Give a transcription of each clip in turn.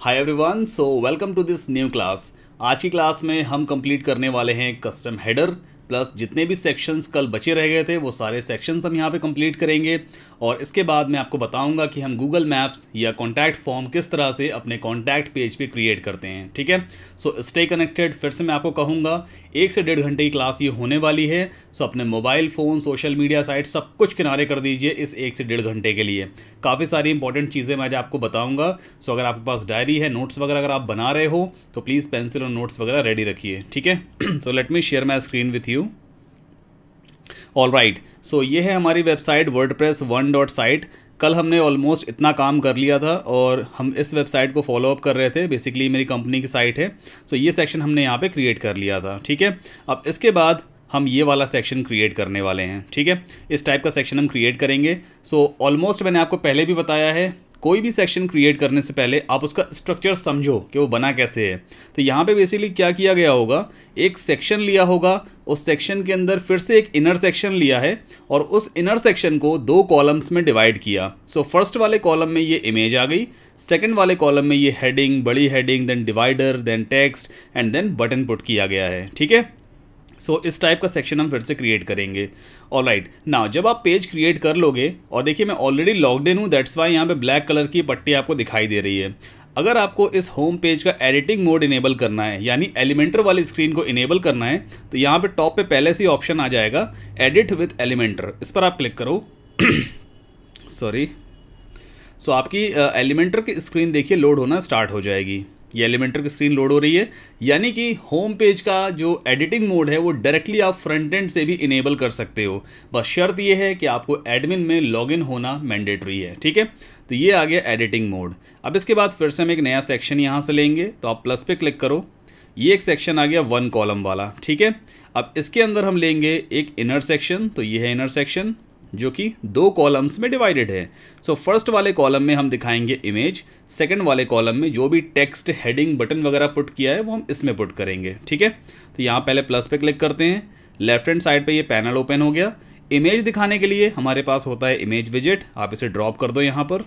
Hi everyone so welcome to this new class आज की class में हम कंप्लीट करने वाले हैं कस्टम हेडर प्लस जितने भी सेक्शंस कल बचे रह गए थे वो सारे सेक्शंस हम यहाँ पे कंप्लीट करेंगे और इसके बाद मैं आपको बताऊंगा कि हम गूगल मैप्स या कॉन्टैक्ट फॉर्म किस तरह से अपने कॉन्टैक्ट पेज पे क्रिएट करते हैं ठीक है सो स्टे कनेक्टेड फिर से मैं आपको कहूँगा एक से डेढ़ घंटे की क्लास ये होने वाली है सो अपने mobile phone social media site सब कुछ किनारे कर दीजिए इस एक से डेढ़ घंटे के लिए काफ़ी सारी इंपॉर्टेंट चीज़ें मैं आज आपको बताऊँगा सो अगर आपके पास डायरी है नोट्स वगैरह अगर आप बना रहे हो तो प्लीज़ पेंसिल और नोट्स वगैरह रेडी रखिए ठीक है so let me share my screen with you all right so ये है हमारी website WordPress one dot site कल हमने ऑलमोस्ट इतना काम कर लिया था और हम इस वेबसाइट को फॉलोअप कर रहे थे बेसिकली मेरी कंपनी की साइट है सो so ये सेक्शन हमने यहाँ पे क्रिएट कर लिया था ठीक है अब इसके बाद हम ये वाला सेक्शन क्रिएट करने वाले हैं ठीक है इस टाइप का सेक्शन हम क्रिएट करेंगे सो so, ऑलमोस्ट मैंने आपको पहले भी बताया है कोई भी सेक्शन क्रिएट करने से पहले आप उसका स्ट्रक्चर समझो कि वो बना कैसे है तो यहाँ पे बेसिकली क्या किया गया होगा एक सेक्शन लिया होगा उस सेक्शन के अंदर फिर से एक इनर सेक्शन लिया है और उस इनर सेक्शन को दो कॉलम्स में डिवाइड किया सो so, फर्स्ट वाले कॉलम में ये इमेज आ गई सेकेंड वाले कॉलम में ये हेडिंग बड़ी heading then divider then text and then button put किया गया है ठीक है सो so, इस टाइप का सेक्शन हम फिर से क्रिएट करेंगे ऑल राइट ना जब आप पेज क्रिएट कर लोगे और देखिए मैं ऑलरेडी लॉग्ड इन हूँ दैट्स वाई यहाँ पे ब्लैक कलर की पट्टी आपको दिखाई दे रही है अगर आपको इस होम पेज का एडिटिंग मोड इनेबल करना है यानी एलिमेंटर वाली स्क्रीन को इनेबल करना है तो यहाँ पे टॉप पे पहले से ही ऑप्शन आ जाएगा एडिट विथ एलिमेंटर इस पर आप क्लिक करो सॉरी सो so, आपकी एलिमेंटर uh, की स्क्रीन देखिए लोड होना स्टार्ट हो जाएगी ये एलिमेंटर की स्क्रीन लोड हो रही है यानी कि होम पेज का जो एडिटिंग मोड है वो डायरेक्टली आप फ्रंट एंड से भी इनेबल कर सकते हो बस शर्त ये है कि आपको एडमिन में लॉगिन होना मैंडेटरी है ठीक है तो ये आ गया एडिटिंग मोड अब इसके बाद फिर से हम एक नया सेक्शन यहाँ से लेंगे तो आप प्लस पे क्लिक करो ये एक सेक्शन आ गया वन कॉलम वाला ठीक है अब इसके अंदर हम लेंगे एक इनर सेक्शन तो ये है इनर सेक्शन जो कि दो कॉलम्स में डिवाइडेड है सो so, फर्स्ट वाले कॉलम में हम दिखाएंगे इमेज सेकंड वाले कॉलम में जो भी टेक्स्ट हेडिंग बटन वगैरह पुट किया है वो हम इसमें पुट करेंगे ठीक है तो यहाँ पहले प्लस पे क्लिक करते हैं लेफ्ट हैंड साइड पे ये पैनल ओपन हो गया इमेज दिखाने के लिए हमारे पास होता है इमेज विजिट आप इसे ड्रॉप कर दो यहाँ पर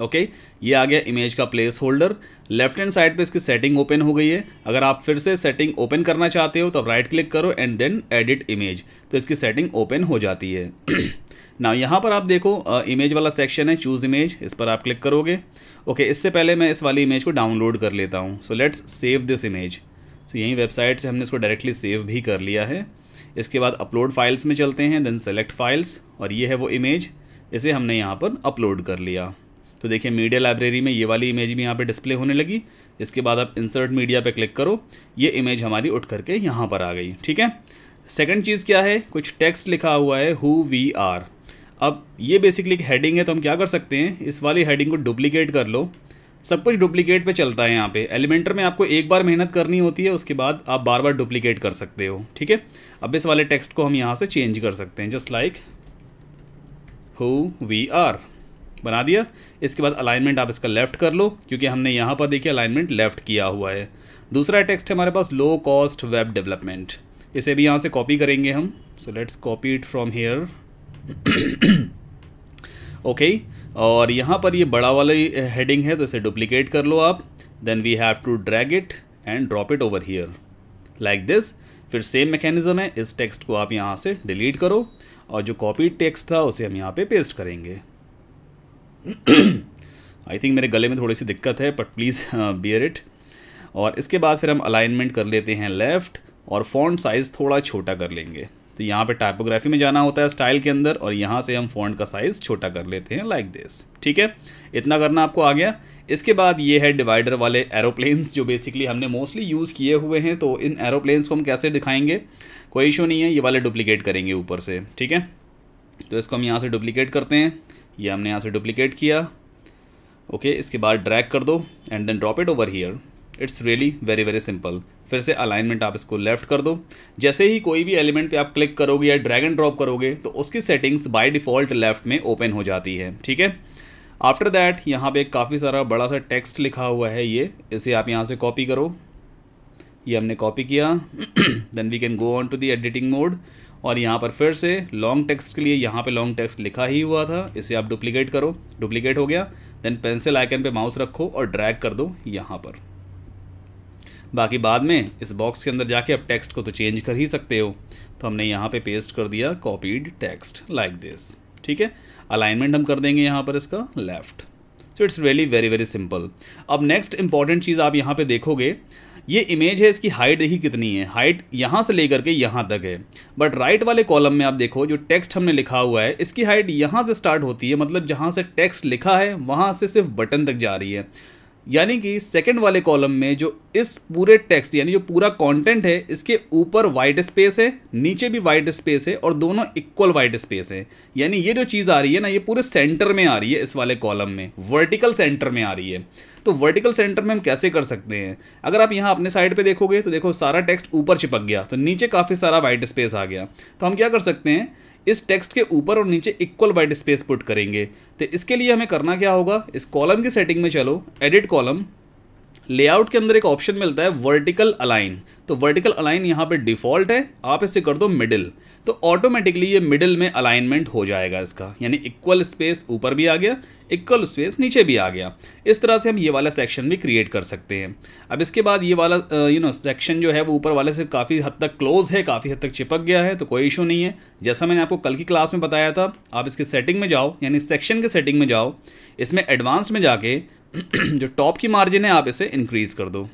ओके okay? ये आ गया इमेज का placeholder left hand side पे इसकी सेटिंग ओपन हो गई है अगर आप फिर से सेटिंग ओपन करना चाहते हो तो राइट क्लिक करो एंड देन एडिट इमेज तो इसकी सेटिंग ओपन हो जाती है ना यहाँ पर आप देखो इमेज वाला सेक्शन है चूज़ इमेज इस पर आप क्लिक करोगे ओके okay, इससे पहले मैं इस वाली इमेज को डाउनलोड कर लेता हूँ so let's save this image so यहीं वेबसाइट से हमने इसको डायरेक्टली सेव भी कर लिया है इसके बाद अपलोड फाइल्स में चलते हैं देन सेलेक्ट फाइल्स और ये है वो इमेज इसे हमने यहाँ पर अपलोड कर लिया तो देखिए मीडिया लाइब्रेरी में ये वाली इमेज भी यहाँ पे डिस्प्ले होने लगी इसके बाद आप इंसर्ट मीडिया पे क्लिक करो ये इमेज हमारी उठ करके यहाँ पर आ गई ठीक है सेकंड चीज़ क्या है कुछ टेक्स्ट लिखा हुआ है हु वी आर अब ये बेसिकली एक हेडिंग है तो हम क्या कर सकते हैं इस वाली हेडिंग को डुप्लीकेट कर लो सब कुछ डुप्लीकेट पर चलता है यहाँ पर एलिमेंटर में आपको एक बार मेहनत करनी होती है उसके बाद आप बार बार डुप्लीकेट कर सकते हो ठीक है अब इस वाले टेक्स्ट को हम यहाँ से चेंज कर सकते हैं just like who we are बना दिया इसके बाद अलाइनमेंट आप इसका लेफ़्ट कर लो क्योंकि हमने यहाँ पर देखिए अलाइनमेंट लेफ़्ट किया हुआ है दूसरा टेक्स्ट है हमारे पास लो कॉस्ट वेब डेवलपमेंट इसे भी यहाँ से कॉपी करेंगे हम so let's copy it from here okay और यहाँ पर ये बड़ा वाला हेडिंग eh, है तो इसे डुप्लीकेट कर लो आप then we have to drag it and drop it over here like this फिर सेम मैकेनिज्म है इस टेक्स्ट को आप यहाँ से डिलीट करो और जो कॉपी टेक्स्ट था उसे हम यहाँ पे पेस्ट करेंगे आई थिंक मेरे गले में थोड़ी सी दिक्कत है बट प्लीज़ बियर इट और इसके बाद फिर हम अलाइनमेंट कर लेते हैं लेफ़्ट और फॉन्ट साइज़ थोड़ा छोटा कर लेंगे तो यहाँ पे टाइपोग्राफी में जाना होता है स्टाइल के अंदर और यहाँ से हम फॉन्ट का साइज़ छोटा कर लेते हैं लाइक दिस ठीक है इतना करना आपको आ गया इसके बाद ये है डिवाइडर वाले एरोप्लेन्स जो बेसिकली हमने मोस्टली यूज़ किए हुए हैं तो इन एरोप्लेन्स को हम कैसे दिखाएंगे कोई इशू नहीं है ये वाले डुप्लीकेट करेंगे ऊपर से ठीक है तो इसको हम यहाँ से डुप्लीकेट करते हैं ये हमने यहाँ से डुप्लीकेट किया ओके okay, इसके बाद ड्रैग कर दो and then drop it over here it's really very very simple फिर से अलाइनमेंट आप इसको लेफ्ट कर दो जैसे ही कोई भी एलिमेंट पे आप क्लिक करोगे या ड्रैग एंड ड्रॉप करोगे तो उसकी सेटिंग्स बाय डिफ़ॉल्ट लेफ्ट में ओपन हो जाती है ठीक है आफ्टर दैट यहाँ पे काफ़ी सारा बड़ा सा टेक्स्ट लिखा हुआ है ये इसे आप यहाँ से कॉपी करो ये हमने कॉपी किया then we can go on to the editing mode और यहाँ पर फिर से लॉन्ग टेक्स्ट के लिए यहाँ पे लॉन्ग टेक्स्ट लिखा ही हुआ था इसे आप डुप्लीकेट करो डुप्लीकेट हो गया देन पेंसिल आइकन पे माउस रखो और ड्रैग कर दो यहाँ पर बाकी बाद में इस बॉक्स के अंदर जाके आप टेक्स्ट को तो चेंज कर ही सकते हो तो हमने यहाँ पे पेस्ट कर दिया कॉपीड टेक्स्ट लाइक दिस ठीक है अलाइनमेंट हम कर देंगे यहाँ पर इसका left so it's really very very simple अब नेक्स्ट इंपॉर्टेंट चीज़ आप यहाँ पे देखोगे ये इमेज है इसकी हाइट देखिए कितनी है हाइट यहाँ से लेकर के यहाँ तक है बट राइट वाले कॉलम में आप देखो जो टेक्स्ट हमने लिखा हुआ है इसकी हाइट यहाँ से स्टार्ट होती है मतलब जहाँ से टेक्स्ट लिखा है वहाँ से सिर्फ बटन तक जा रही है यानी कि सेकंड वाले कॉलम में जो इस पूरे टेक्स्ट यानी जो पूरा कंटेंट है इसके ऊपर वाइट स्पेस है नीचे भी वाइट स्पेस है और दोनों इक्वल वाइट स्पेस है यानी ये जो चीज़ आ रही है ना ये पूरे सेंटर में आ रही है इस वाले कॉलम में वर्टिकल सेंटर में आ रही है तो वर्टिकल सेंटर में हम कैसे कर सकते हैं अगर आप यहाँ अपने साइड पर देखोगे तो देखो सारा टेक्स्ट ऊपर चिपक गया तो नीचे काफ़ी सारा वाइट स्पेस आ गया तो हम क्या कर सकते हैं इस टेक्स्ट के ऊपर और नीचे इक्वल वाइट स्पेस पुट करेंगे तो इसके लिए हमें करना क्या होगा इस कॉलम की सेटिंग में चलो एडिट कॉलम लेआउट के अंदर एक ऑप्शन मिलता है वर्टिकल अलाइन तो वर्टिकल अलाइन यहाँ पे डिफ़ॉल्ट है आप इसे कर दो मिडिल तो ऑटोमेटिकली ये मिडिल में अलाइनमेंट हो जाएगा इसका यानी इक्वल स्पेस ऊपर भी आ गया इक्वल स्पेस नीचे भी आ गया इस तरह से हम ये वाला सेक्शन भी क्रिएट कर सकते हैं अब इसके बाद ये वाला यू नो सेक्शन जो है वो ऊपर वाले से काफ़ी हद तक क्लोज है काफ़ी हद तक चिपक गया है तो कोई इशू नहीं है जैसा मैंने आपको कल की क्लास में बताया था आप इसके सेटिंग में जाओ यानी सेक्शन के सेटिंग में जाओ इसमें एडवांस में जाके जो टॉप की मार्जिन है आप इसे इंक्रीज़ कर दो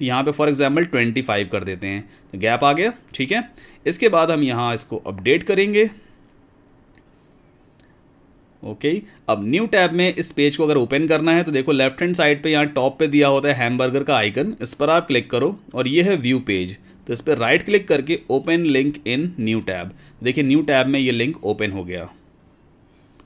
तो यहाँ पे फॉर एग्जांपल 25 कर देते हैं तो गैप आ गया ठीक है इसके बाद हम यहाँ इसको अपडेट करेंगे ओके अब न्यू टैब में इस पेज को अगर ओपन करना है तो देखो लेफ्ट हैंड साइड पे यहाँ टॉप पे दिया होता है हैमबर्गर का आइकन इस पर आप क्लिक करो और ये है व्यू पेज तो इस पर राइट क्लिक करके open link in new tab देखिए न्यू टैब में ये लिंक ओपन हो गया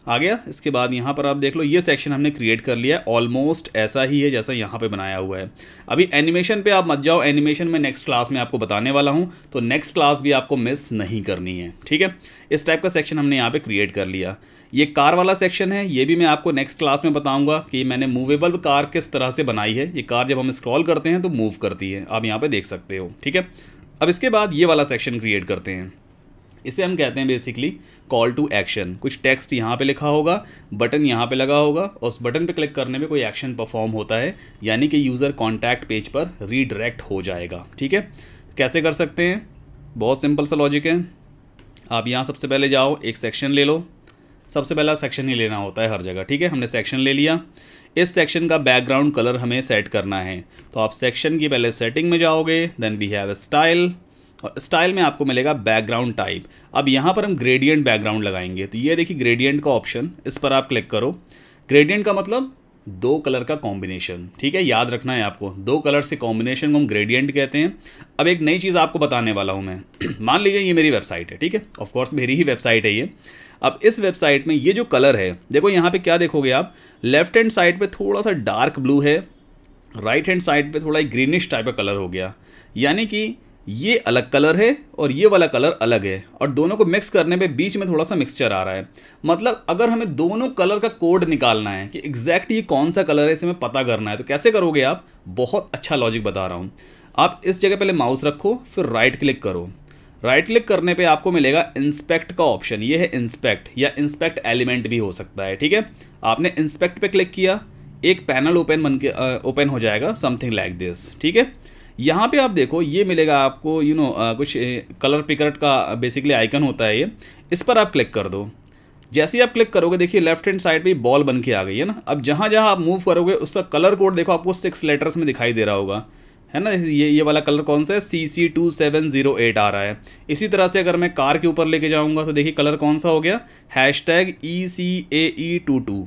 आ गया इसके बाद यहाँ पर आप देख लो ये सेक्शन हमने क्रिएट कर लिया है ऑलमोस्ट ऐसा ही है जैसा यहाँ पे बनाया हुआ है अभी एनिमेशन पे आप मत जाओ एनिमेशन मैं नेक्स्ट क्लास में आपको बताने वाला हूँ तो नेक्स्ट क्लास भी आपको मिस नहीं करनी है ठीक है इस टाइप का सेक्शन हमने यहाँ पर क्रिएट कर लिया ये कार वाला सेक्शन है ये भी मैं आपको नेक्स्ट क्लास में बताऊँगा कि मैंने मूवेबल कार किस तरह से बनाई है ये कार जब हम स्क्रॉल करते हैं तो मूव करती है आप यहाँ पर देख सकते हो ठीक है अब इसके बाद ये वाला सेक्शन क्रिएट करते हैं इसे हम कहते हैं बेसिकली कॉल टू एक्शन कुछ टेक्स्ट यहाँ पे लिखा होगा बटन यहाँ पे लगा होगा और उस बटन पे क्लिक करने पे कोई एक्शन परफॉर्म होता है यानी कि यूज़र कॉन्टैक्ट पेज पर रीडायरेक्ट हो जाएगा ठीक है कैसे कर सकते हैं बहुत सिंपल सा लॉजिक है आप यहाँ सबसे पहले जाओ एक सेक्शन ले लो सबसे पहला सेक्शन ही लेना होता है हर जगह ठीक है हमने सेक्शन ले लिया इस सेक्शन का बैकग्राउंड कलर हमें सेट करना है तो आप सेक्शन की पहले सेटिंग में जाओगे देन वी हैव स्टाइल और स्टाइल में आपको मिलेगा बैकग्राउंड टाइप अब यहाँ पर हम ग्रेडियंट बैकग्राउंड लगाएंगे तो ये देखिए ग्रेडियंट का ऑप्शन इस पर आप क्लिक करो ग्रेडियंट का मतलब दो कलर का कॉम्बिनेशन ठीक है याद रखना है आपको दो कलर से कॉम्बिनेशन को हम ग्रेडियंट कहते हैं अब एक नई चीज़ आपको बताने वाला हूँ मैं मान लीजिए ये मेरी वेबसाइट है ठीक है ऑफकोर्स मेरी ही वेबसाइट है ये अब इस वेबसाइट में ये जो कलर है देखो यहाँ पे क्या देखोगे आप लेफ्ट हैंड साइड पे थोड़ा सा डार्क ब्लू है राइट हैंड साइड पे थोड़ा ग्रीनिश टाइप का कलर हो गया यानी कि ये अलग कलर है और ये वाला कलर अलग है और दोनों को मिक्स करने पे बीच में थोड़ा सा मिक्सचर आ रहा है मतलब अगर हमें दोनों कलर का कोड निकालना है कि एग्जैक्ट ये कौन सा कलर है इसे हमें पता करना है तो कैसे करोगे आप बहुत अच्छा लॉजिक बता रहा हूँ आप इस जगह पहले माउस रखो फिर राइट क्लिक करो राइट क्लिक करने पे आपको मिलेगा इंस्पेक्ट का ऑप्शन ये है इंस्पेक्ट या इंस्पेक्ट एलिमेंट भी हो सकता है ठीक है आपने इंस्पेक्ट पे क्लिक किया एक पैनल ओपन बन के ओपन हो जाएगा समथिंग लाइक दिस ठीक है यहाँ पे आप देखो ये मिलेगा आपको यू you नो know, कुछ कलर पिकरट का बेसिकली आइकन होता है ये इस पर आप क्लिक कर दो जैसे ही आप क्लिक करोगे देखिए लेफ्ट हैंड साइड पे बॉल बन के आ गई है ना अब जहाँ जहाँ आप मूव करोगे उसका कलर कोड देखो आपको सिक्स लेटर्स में दिखाई दे रहा होगा है ना ये ये वाला कलर कौन सा है C C two seven zero eight आ रहा है इसी तरह से अगर मैं कार के ऊपर लेके जाऊँगा तो देखिए कलर कौन सा हो गया hashtag E C A E two two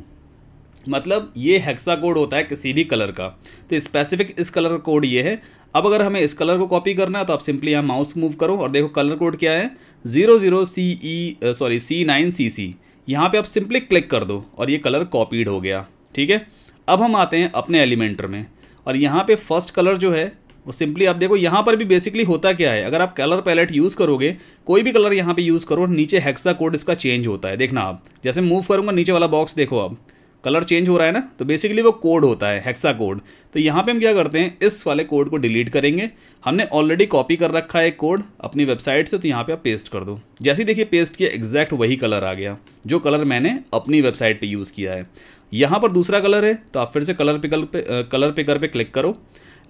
मतलब ये हेक्सा कोड होता है किसी भी कलर का तो स्पेसिफिक इस कलर कोड ये है अब अगर हमें इस कलर को कॉपी करना है तो आप सिंपली यहाँ माउस मूव करो और देखो कलर कोड क्या है zero zero C E sorry C nine C C यहाँ पर आप सिंपली क्लिक कर दो और ये कलर कॉपीड हो गया ठीक है अब हम आते हैं अपने एलिमेंटर में और यहाँ पे फर्स्ट कलर जो है वो सिंपली आप देखो यहाँ पर भी बेसिकली होता क्या है अगर आप कलर पैलेट यूज़ करोगे कोई भी कलर यहाँ पे यूज़ करो नीचे हेक्सा कोड इसका चेंज होता है देखना आप जैसे मूव करूँगा नीचे वाला बॉक्स देखो आप कलर चेंज हो रहा है ना तो बेसिकली वो कोड होता है हेक्सा कोड तो यहाँ पे हम क्या करते हैं इस वाले कोड को डिलीट करेंगे हमने ऑलरेडी कॉपी कर रखा है कोड अपनी वेबसाइट से तो यहाँ पे आप पेस्ट कर दो जैसे ही देखिए पेस्ट किया एग्जैक्ट वही कलर आ गया जो कलर मैंने अपनी वेबसाइट पे यूज़ किया है यहाँ पर दूसरा कलर है तो आप फिर से कलर पिकल पे कलर पिकर पर क्लिक करो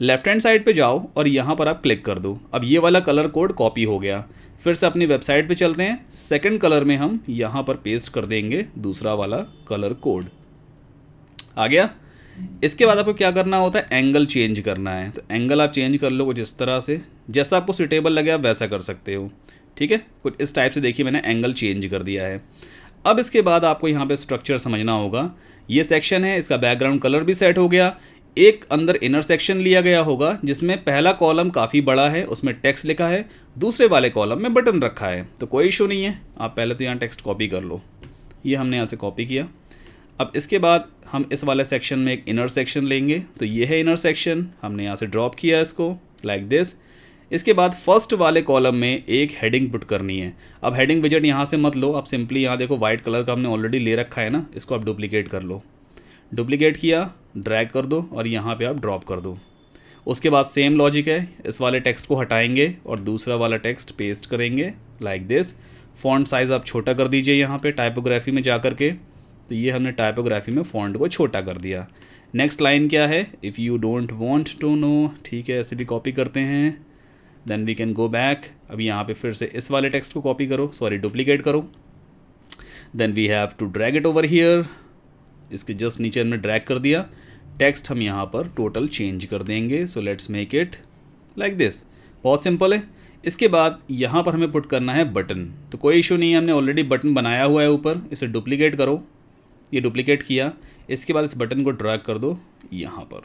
लेफ्ट हैंड साइड पर जाओ और यहाँ पर आप क्लिक कर दो अब ये वाला कलर कोड कॉपी हो गया फिर से अपनी वेबसाइट पर चलते हैं सेकेंड कलर में हम यहाँ पर पेस्ट कर देंगे दूसरा वाला कलर कोड आ गया इसके बाद आपको क्या करना होता है एंगल चेंज करना है तो एंगल आप चेंज कर लो कुछ इस तरह से जैसा आपको सुटेबल लगे आप वैसा कर सकते हो ठीक है कुछ इस टाइप से देखिए मैंने एंगल चेंज कर दिया है अब इसके बाद आपको यहाँ पे स्ट्रक्चर समझना होगा ये सेक्शन है इसका बैकग्राउंड कलर भी सेट हो गया एक अंदर इनर सेक्शन लिया गया होगा जिसमें पहला कॉलम काफ़ी बड़ा है उसमें टेक्स्ट लिखा है दूसरे वाले कॉलम में बटन रखा है तो कोई इशू नहीं है आप पहले तो यहाँ टेक्स्ट कॉपी कर लो ये हमने यहाँ से कॉपी किया अब इसके बाद हम इस वाले सेक्शन में एक इनर सेक्शन लेंगे तो ये है इनर सेक्शन हमने यहाँ से ड्रॉप किया इसको लाइक like दिस इसके बाद फर्स्ट वाले कॉलम में एक हेडिंग पुट करनी है अब हेडिंग विजट यहाँ से मत लो आप सिंपली यहाँ देखो वाइट कलर का हमने ऑलरेडी ले रखा है ना इसको आप डुप्लीकेट कर लो डुप्लीकेट किया ड्रैग कर दो और यहाँ पे आप ड्रॉप कर दो उसके बाद सेम लॉजिक है इस वाले टेक्स्ट को हटाएंगे और दूसरा वाला टेक्स्ट पेस्ट करेंगे लाइक दिस फॉन्ट साइज़ आप छोटा कर दीजिए यहाँ पे टाइपोग्राफी में जा कर के तो ये हमने टाइपोग्राफी में फॉन्ट को छोटा कर दिया नेक्स्ट लाइन क्या है if you don't want to know ठीक है ऐसे भी कॉपी करते हैं then we can go back अब यहाँ पे फिर से इस वाले टेक्स्ट को कॉपी करो सॉरी डुप्लीकेट करो then we have to drag it over here इसके जस्ट नीचे हमने ड्रैग कर दिया टेक्स्ट हम यहाँ पर टोटल चेंज कर देंगे so let's make it like this बहुत सिंपल है इसके बाद यहाँ पर हमें पुट करना है बटन तो कोई इशू नहीं है हमने ऑलरेडी बटन बनाया हुआ है ऊपर इसे डुप्लीकेट करो ये डुप्लीकेट किया इसके बाद इस बटन को ड्रैग कर दो यहाँ पर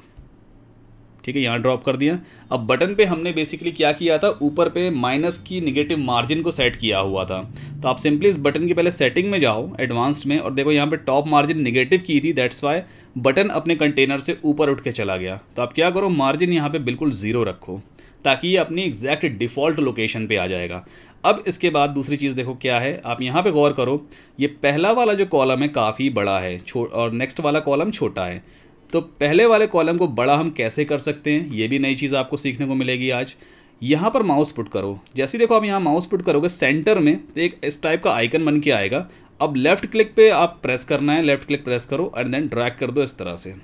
ठीक है यहाँ ड्रॉप कर दिया अब बटन पे हमने बेसिकली क्या किया था ऊपर पे माइनस की निगेटिव मार्जिन को सेट किया हुआ था तो आप सिंपली इस बटन की पहले सेटिंग में जाओ एडवांस्ड में और देखो यहाँ पे टॉप मार्जिन निगेटिव की थी दैट्स वाई बटन अपने कंटेनर से ऊपर उठ के चला गया तो आप क्या करो मार्जिन यहाँ पर बिल्कुल ज़ीरो रखो ताकि ये अपनी एग्जैक्ट डिफ़ॉल्ट लोकेशन पे आ जाएगा अब इसके बाद दूसरी चीज़ देखो क्या है आप यहाँ पे गौर करो ये पहला वाला जो कॉलम है काफ़ी बड़ा है छो और नेक्स्ट वाला कॉलम छोटा है तो पहले वाले कॉलम को बड़ा हम कैसे कर सकते हैं ये भी नई चीज़ आपको सीखने को मिलेगी आज यहाँ पर माउस पुट करो जैसे देखो आप यहाँ माउस पुट करोगे सेंटर में तो एक इस टाइप का आइकन बन के आएगा अब लेफ़्ट क्लिक पे आप प्रेस करना है लेफ़्ट क्लिक प्रेस करो एंड देन ड्रैग कर दो इस तरह से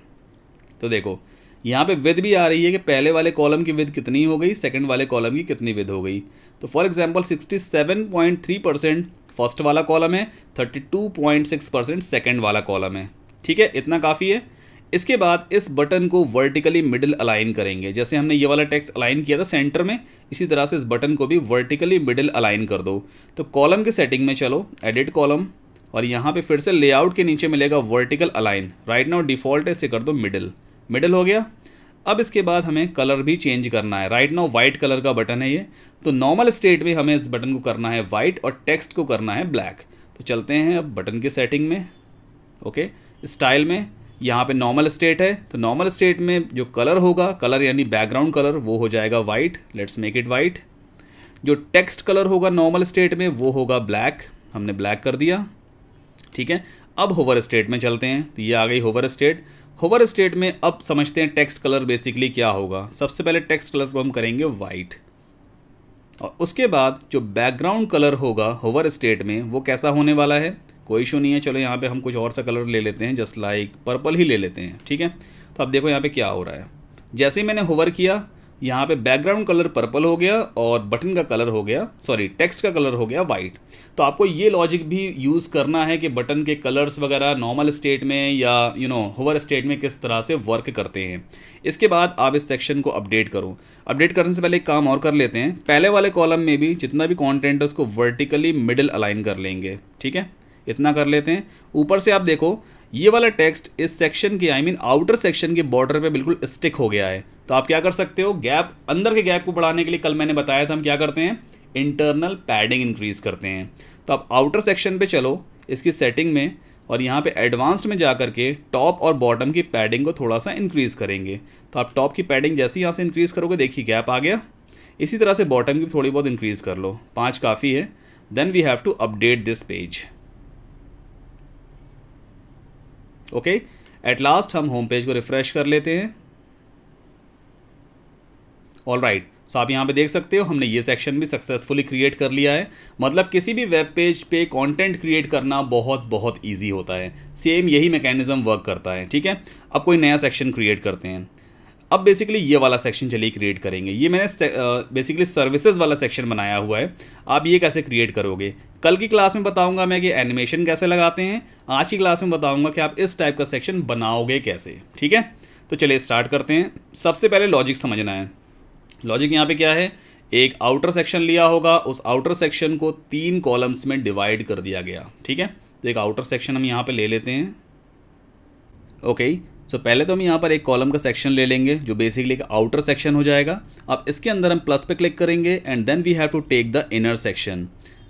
तो देखो यहाँ पे विद भी आ रही है कि पहले वाले कॉलम की विद कितनी हो गई सेकंड वाले कॉलम की कितनी विद हो गई तो फॉर एग्जांपल 67.3 परसेंट फर्स्ट वाला कॉलम है 32.6 परसेंट सेकेंड वाला कॉलम है ठीक है इतना काफ़ी है इसके बाद इस बटन को वर्टिकली मिडिल अलाइन करेंगे जैसे हमने ये वाला टेक्स्ट अलाइन किया था सेंटर में इसी तरह से इस बटन को भी वर्टिकली मिडिल अलाइन कर दो तो कॉलम के सेटिंग में चलो एडिट कॉलम और यहाँ पे फिर से लेआउट के नीचे मिलेगा vertical align right now default ऐसे कर दो मिडिल मिडल हो गया अब इसके बाद हमें कलर भी चेंज करना है राइट नाउ वाइट कलर का बटन है ये तो नॉर्मल स्टेट में हमें इस बटन को करना है वाइट और टेक्स्ट को करना है ब्लैक तो चलते हैं अब बटन की सेटिंग में ओके स्टाइल में यहाँ पे नॉर्मल स्टेट है तो नॉर्मल स्टेट में जो कलर होगा कलर यानी बैकग्राउंड कलर वो हो जाएगा white let's make it white जो टेक्स्ट कलर होगा नॉर्मल स्टेट में वो होगा ब्लैक हमने ब्लैक कर दिया ठीक है अब होवर स्टेट में चलते हैं तो ये आ गई होवर स्टेट होवर स्टेट में अब समझते हैं टेक्स्ट कलर बेसिकली क्या होगा सबसे पहले टेक्स्ट कलर को हम करेंगे वाइट और उसके बाद जो बैकग्राउंड कलर होगा होवर स्टेट में वो कैसा होने वाला है कोई इशू नहीं है चलो यहाँ पे हम कुछ और सा कलर ले लेते हैं जस्ट लाइक पर्पल ही ले लेते हैं ठीक है तो अब देखो यहाँ पे क्या हो रहा है जैसे ही मैंने होवर किया यहाँ पे बैकग्राउंड कलर पर्पल हो गया और बटन का कलर हो गया सॉरी टेक्स्ट का कलर हो गया वाइट तो आपको ये लॉजिक भी यूज़ करना है कि बटन के कलर्स वगैरह नॉर्मल स्टेट में या यू नो होवर स्टेट में किस तरह से वर्क करते हैं इसके बाद आप इस सेक्शन को अपडेट करो अपडेट करने से पहले एक काम और कर लेते हैं पहले वाले कॉलम में भी जितना भी कॉन्टेंट है उसको वर्टिकली मिडल अलाइन कर लेंगे ठीक है इतना कर लेते हैं ऊपर से आप देखो ये वाला टेक्स्ट इस सेक्शन के आई मीन आउटर सेक्शन के बॉर्डर पे बिल्कुल स्टिक हो गया है तो आप क्या कर सकते हो गैप अंदर के गैप को बढ़ाने के लिए कल मैंने बताया था हम क्या करते हैं इंटरनल पैडिंग इंक्रीज करते हैं तो आप आउटर सेक्शन पे चलो इसकी सेटिंग में और यहाँ पे एडवांस्ड में जा करके टॉप और बॉटम की पैडिंग को थोड़ा सा इंक्रीज़ करेंगे तो आप टॉप की पैडिंग जैसे यहाँ से इंक्रीज़ करोगे देखिए गैप आ गया इसी तरह से बॉटम की थोड़ी बहुत इंक्रीज़ कर लो पाँच काफ़ी है then we have to update this page okay at last हम होम पेज को रिफ़्रेश कर लेते हैं ऑल राइट सो आप यहाँ पे देख सकते हो हमने ये सेक्शन भी सक्सेसफुली क्रिएट कर लिया है मतलब किसी भी वेब पेज पे कंटेंट क्रिएट करना बहुत बहुत ईजी होता है सेम यही मैकेनिज्म वर्क करता है ठीक है अब कोई नया सेक्शन क्रिएट करते हैं अब बेसिकली ये वाला सेक्शन चलिए क्रिएट करेंगे ये मैंने बेसिकली सर्विसेज वाला सेक्शन बनाया हुआ है आप ये कैसे क्रिएट करोगे कल की क्लास में बताऊंगा मैं कि एनिमेशन कैसे लगाते हैं आज की क्लास में बताऊंगा कि आप इस टाइप का सेक्शन बनाओगे कैसे ठीक है तो चलिए स्टार्ट करते हैं सबसे पहले लॉजिक समझना है लॉजिक यहाँ पे क्या है एक आउटर सेक्शन लिया होगा उस आउटर सेक्शन को तीन कॉलम्स में डिवाइड कर दिया गया ठीक है तो एक आउटर सेक्शन हम यहाँ पे ले लेते हैं ओके सो so, पहले तो हम यहाँ पर एक कॉलम का सेक्शन ले लेंगे जो बेसिकली एक आउटर सेक्शन हो जाएगा अब इसके अंदर हम प्लस पे क्लिक करेंगे and then we have to take the inner section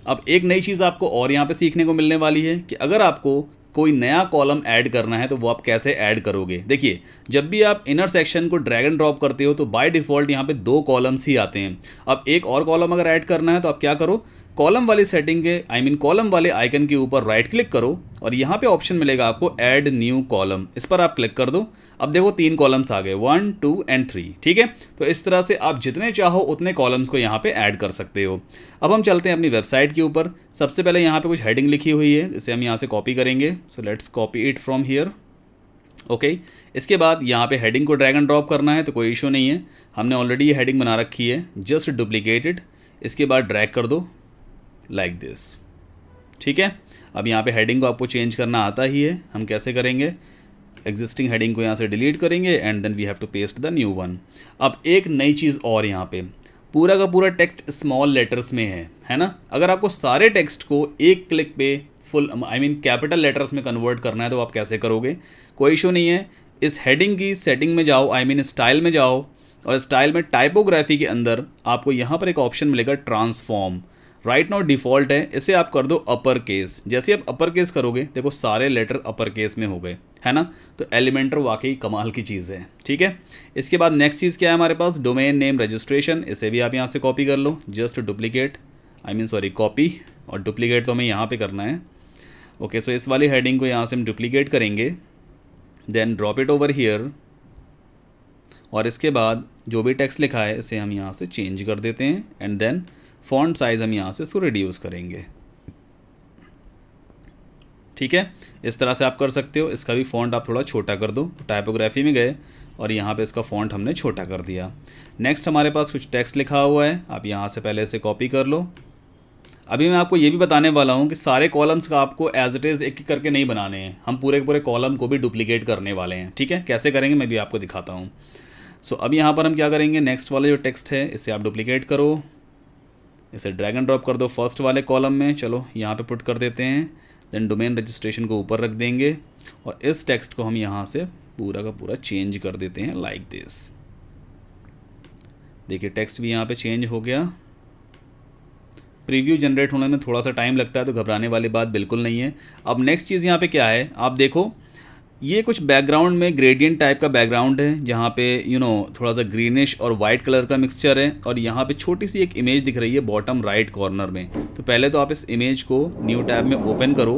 अब एक नई चीज़ आपको और यहाँ पे सीखने को मिलने वाली है कि अगर आपको कोई नया कॉलम ऐड करना है तो वो आप कैसे ऐड करोगे देखिए जब भी आप इनर सेक्शन को ड्रैग एंड ड्रॉप करते हो तो बाय डिफ़ॉल्ट यहाँ पे दो कॉलम्स ही आते हैं अब एक और कॉलम अगर ऐड करना है तो आप क्या करो कॉलम वाली सेटिंग के आई मीन कॉलम वाले आइकन के ऊपर राइट क्लिक करो और यहाँ पे ऑप्शन मिलेगा आपको ऐड न्यू कॉलम इस पर आप क्लिक कर दो अब देखो तीन कॉलम्स आ गए वन टू एंड थ्री ठीक है तो इस तरह से आप जितने चाहो उतने कॉलम्स को यहाँ पे ऐड कर सकते हो अब हम चलते हैं अपनी वेबसाइट के ऊपर सबसे पहले यहाँ पे कुछ हेडिंग लिखी हुई है इसे हम यहाँ से कॉपी करेंगे so let's copy it from here okay इसके बाद यहाँ पे हेडिंग को ड्रैग एंड ड्रॉप करना है तो कोई इशू नहीं है हमने ऑलरेडी ये हेडिंग बना रखी है जस्ट डुप्लीकेटेड इसके बाद ड्रैग कर दो लाइक दिस ठीक है अब यहाँ पे हेडिंग को आपको चेंज करना आता ही है हम कैसे करेंगे एग्जिस्टिंग हेडिंग को यहाँ से डिलीट करेंगे and then we have to paste the new one अब एक नई चीज़ और यहाँ पे पूरा का पूरा टेक्स्ट स्मॉल लेटर्स में है है ना अगर आपको सारे टेक्स्ट को एक क्लिक पे full I mean capital letters में कन्वर्ट करना है तो आप कैसे करोगे कोई इशू नहीं है इस हेडिंग की सेटिंग में जाओ आई मीन स्टाइल में जाओ और स्टाइल में टाइपोग्राफी के अंदर आपको यहाँ पर एक ऑप्शन मिलेगा ट्रांसफॉर्म राइट नाउ डिफॉल्ट है इसे आप कर दो अपर केस जैसे आप अपर केस करोगे देखो सारे लेटर अपर केस में हो गए है ना तो एलिमेंटर वाकई कमाल की चीज़ है ठीक है इसके बाद नेक्स्ट चीज़ क्या है हमारे पास डोमेन नेम रजिस्ट्रेशन इसे भी आप यहाँ से कॉपी कर लो just duplicate I mean sorry copy और डुप्लीकेट तो हमें यहाँ पर करना है ओके okay, सो so इस वाली हेडिंग को यहाँ से हम डुप्लीकेट करेंगे then drop it over here और इसके बाद जो भी टेक्स्ट लिखा है इसे हम यहाँ से चेंज कर देते हैं एंड देन फॉन्ट साइज़ हम यहाँ से इसको रिड्यूस करेंगे ठीक है इस तरह से आप कर सकते हो इसका भी फॉन्ट आप थोड़ा छोटा कर दो टाइपोग्राफी में गए और यहाँ पे इसका फॉन्ट हमने छोटा कर दिया नेक्स्ट हमारे पास कुछ टेक्स्ट लिखा हुआ है आप यहाँ से पहले इसे कॉपी कर लो अभी मैं आपको ये भी बताने वाला हूँ कि सारे कॉलम्स का आपको एज इट इज़ एक एक करके नहीं बनाने हैं हम पूरे पूरे कॉलम को भी डुप्लीकेट करने वाले हैं ठीक है कैसे करेंगे मैं भी आपको दिखाता हूँ सो so, अब यहाँ पर हम क्या करेंगे नेक्स्ट वाला जो टेक्स्ट है इसे आप डुप्लीकेट करो इसे ड्रैग एंड ड्रॉप कर दो फर्स्ट वाले कॉलम में चलो यहाँ पे पुट कर देते हैं देन डोमेन रजिस्ट्रेशन को ऊपर रख देंगे और इस टेक्स्ट को हम यहाँ से पूरा का पूरा चेंज कर देते हैं लाइक दिस देखिए टेक्स्ट भी यहाँ पे चेंज हो गया प्रीव्यू जनरेट होने में थोड़ा सा टाइम लगता है तो घबराने वाली बात बिल्कुल नहीं है अब नेक्स्ट चीज़ यहाँ पर क्या है आप देखो ये कुछ बैकग्राउंड में ग्रेडियंट टाइप का बैकग्राउंड है जहाँ पे यू you नो know, थोड़ा सा ग्रीनिश और वाइट कलर का मिक्सचर है और यहाँ पे छोटी सी एक इमेज दिख रही है बॉटम राइट कॉर्नर में तो पहले तो आप इस इमेज को न्यू टैब में ओपन करो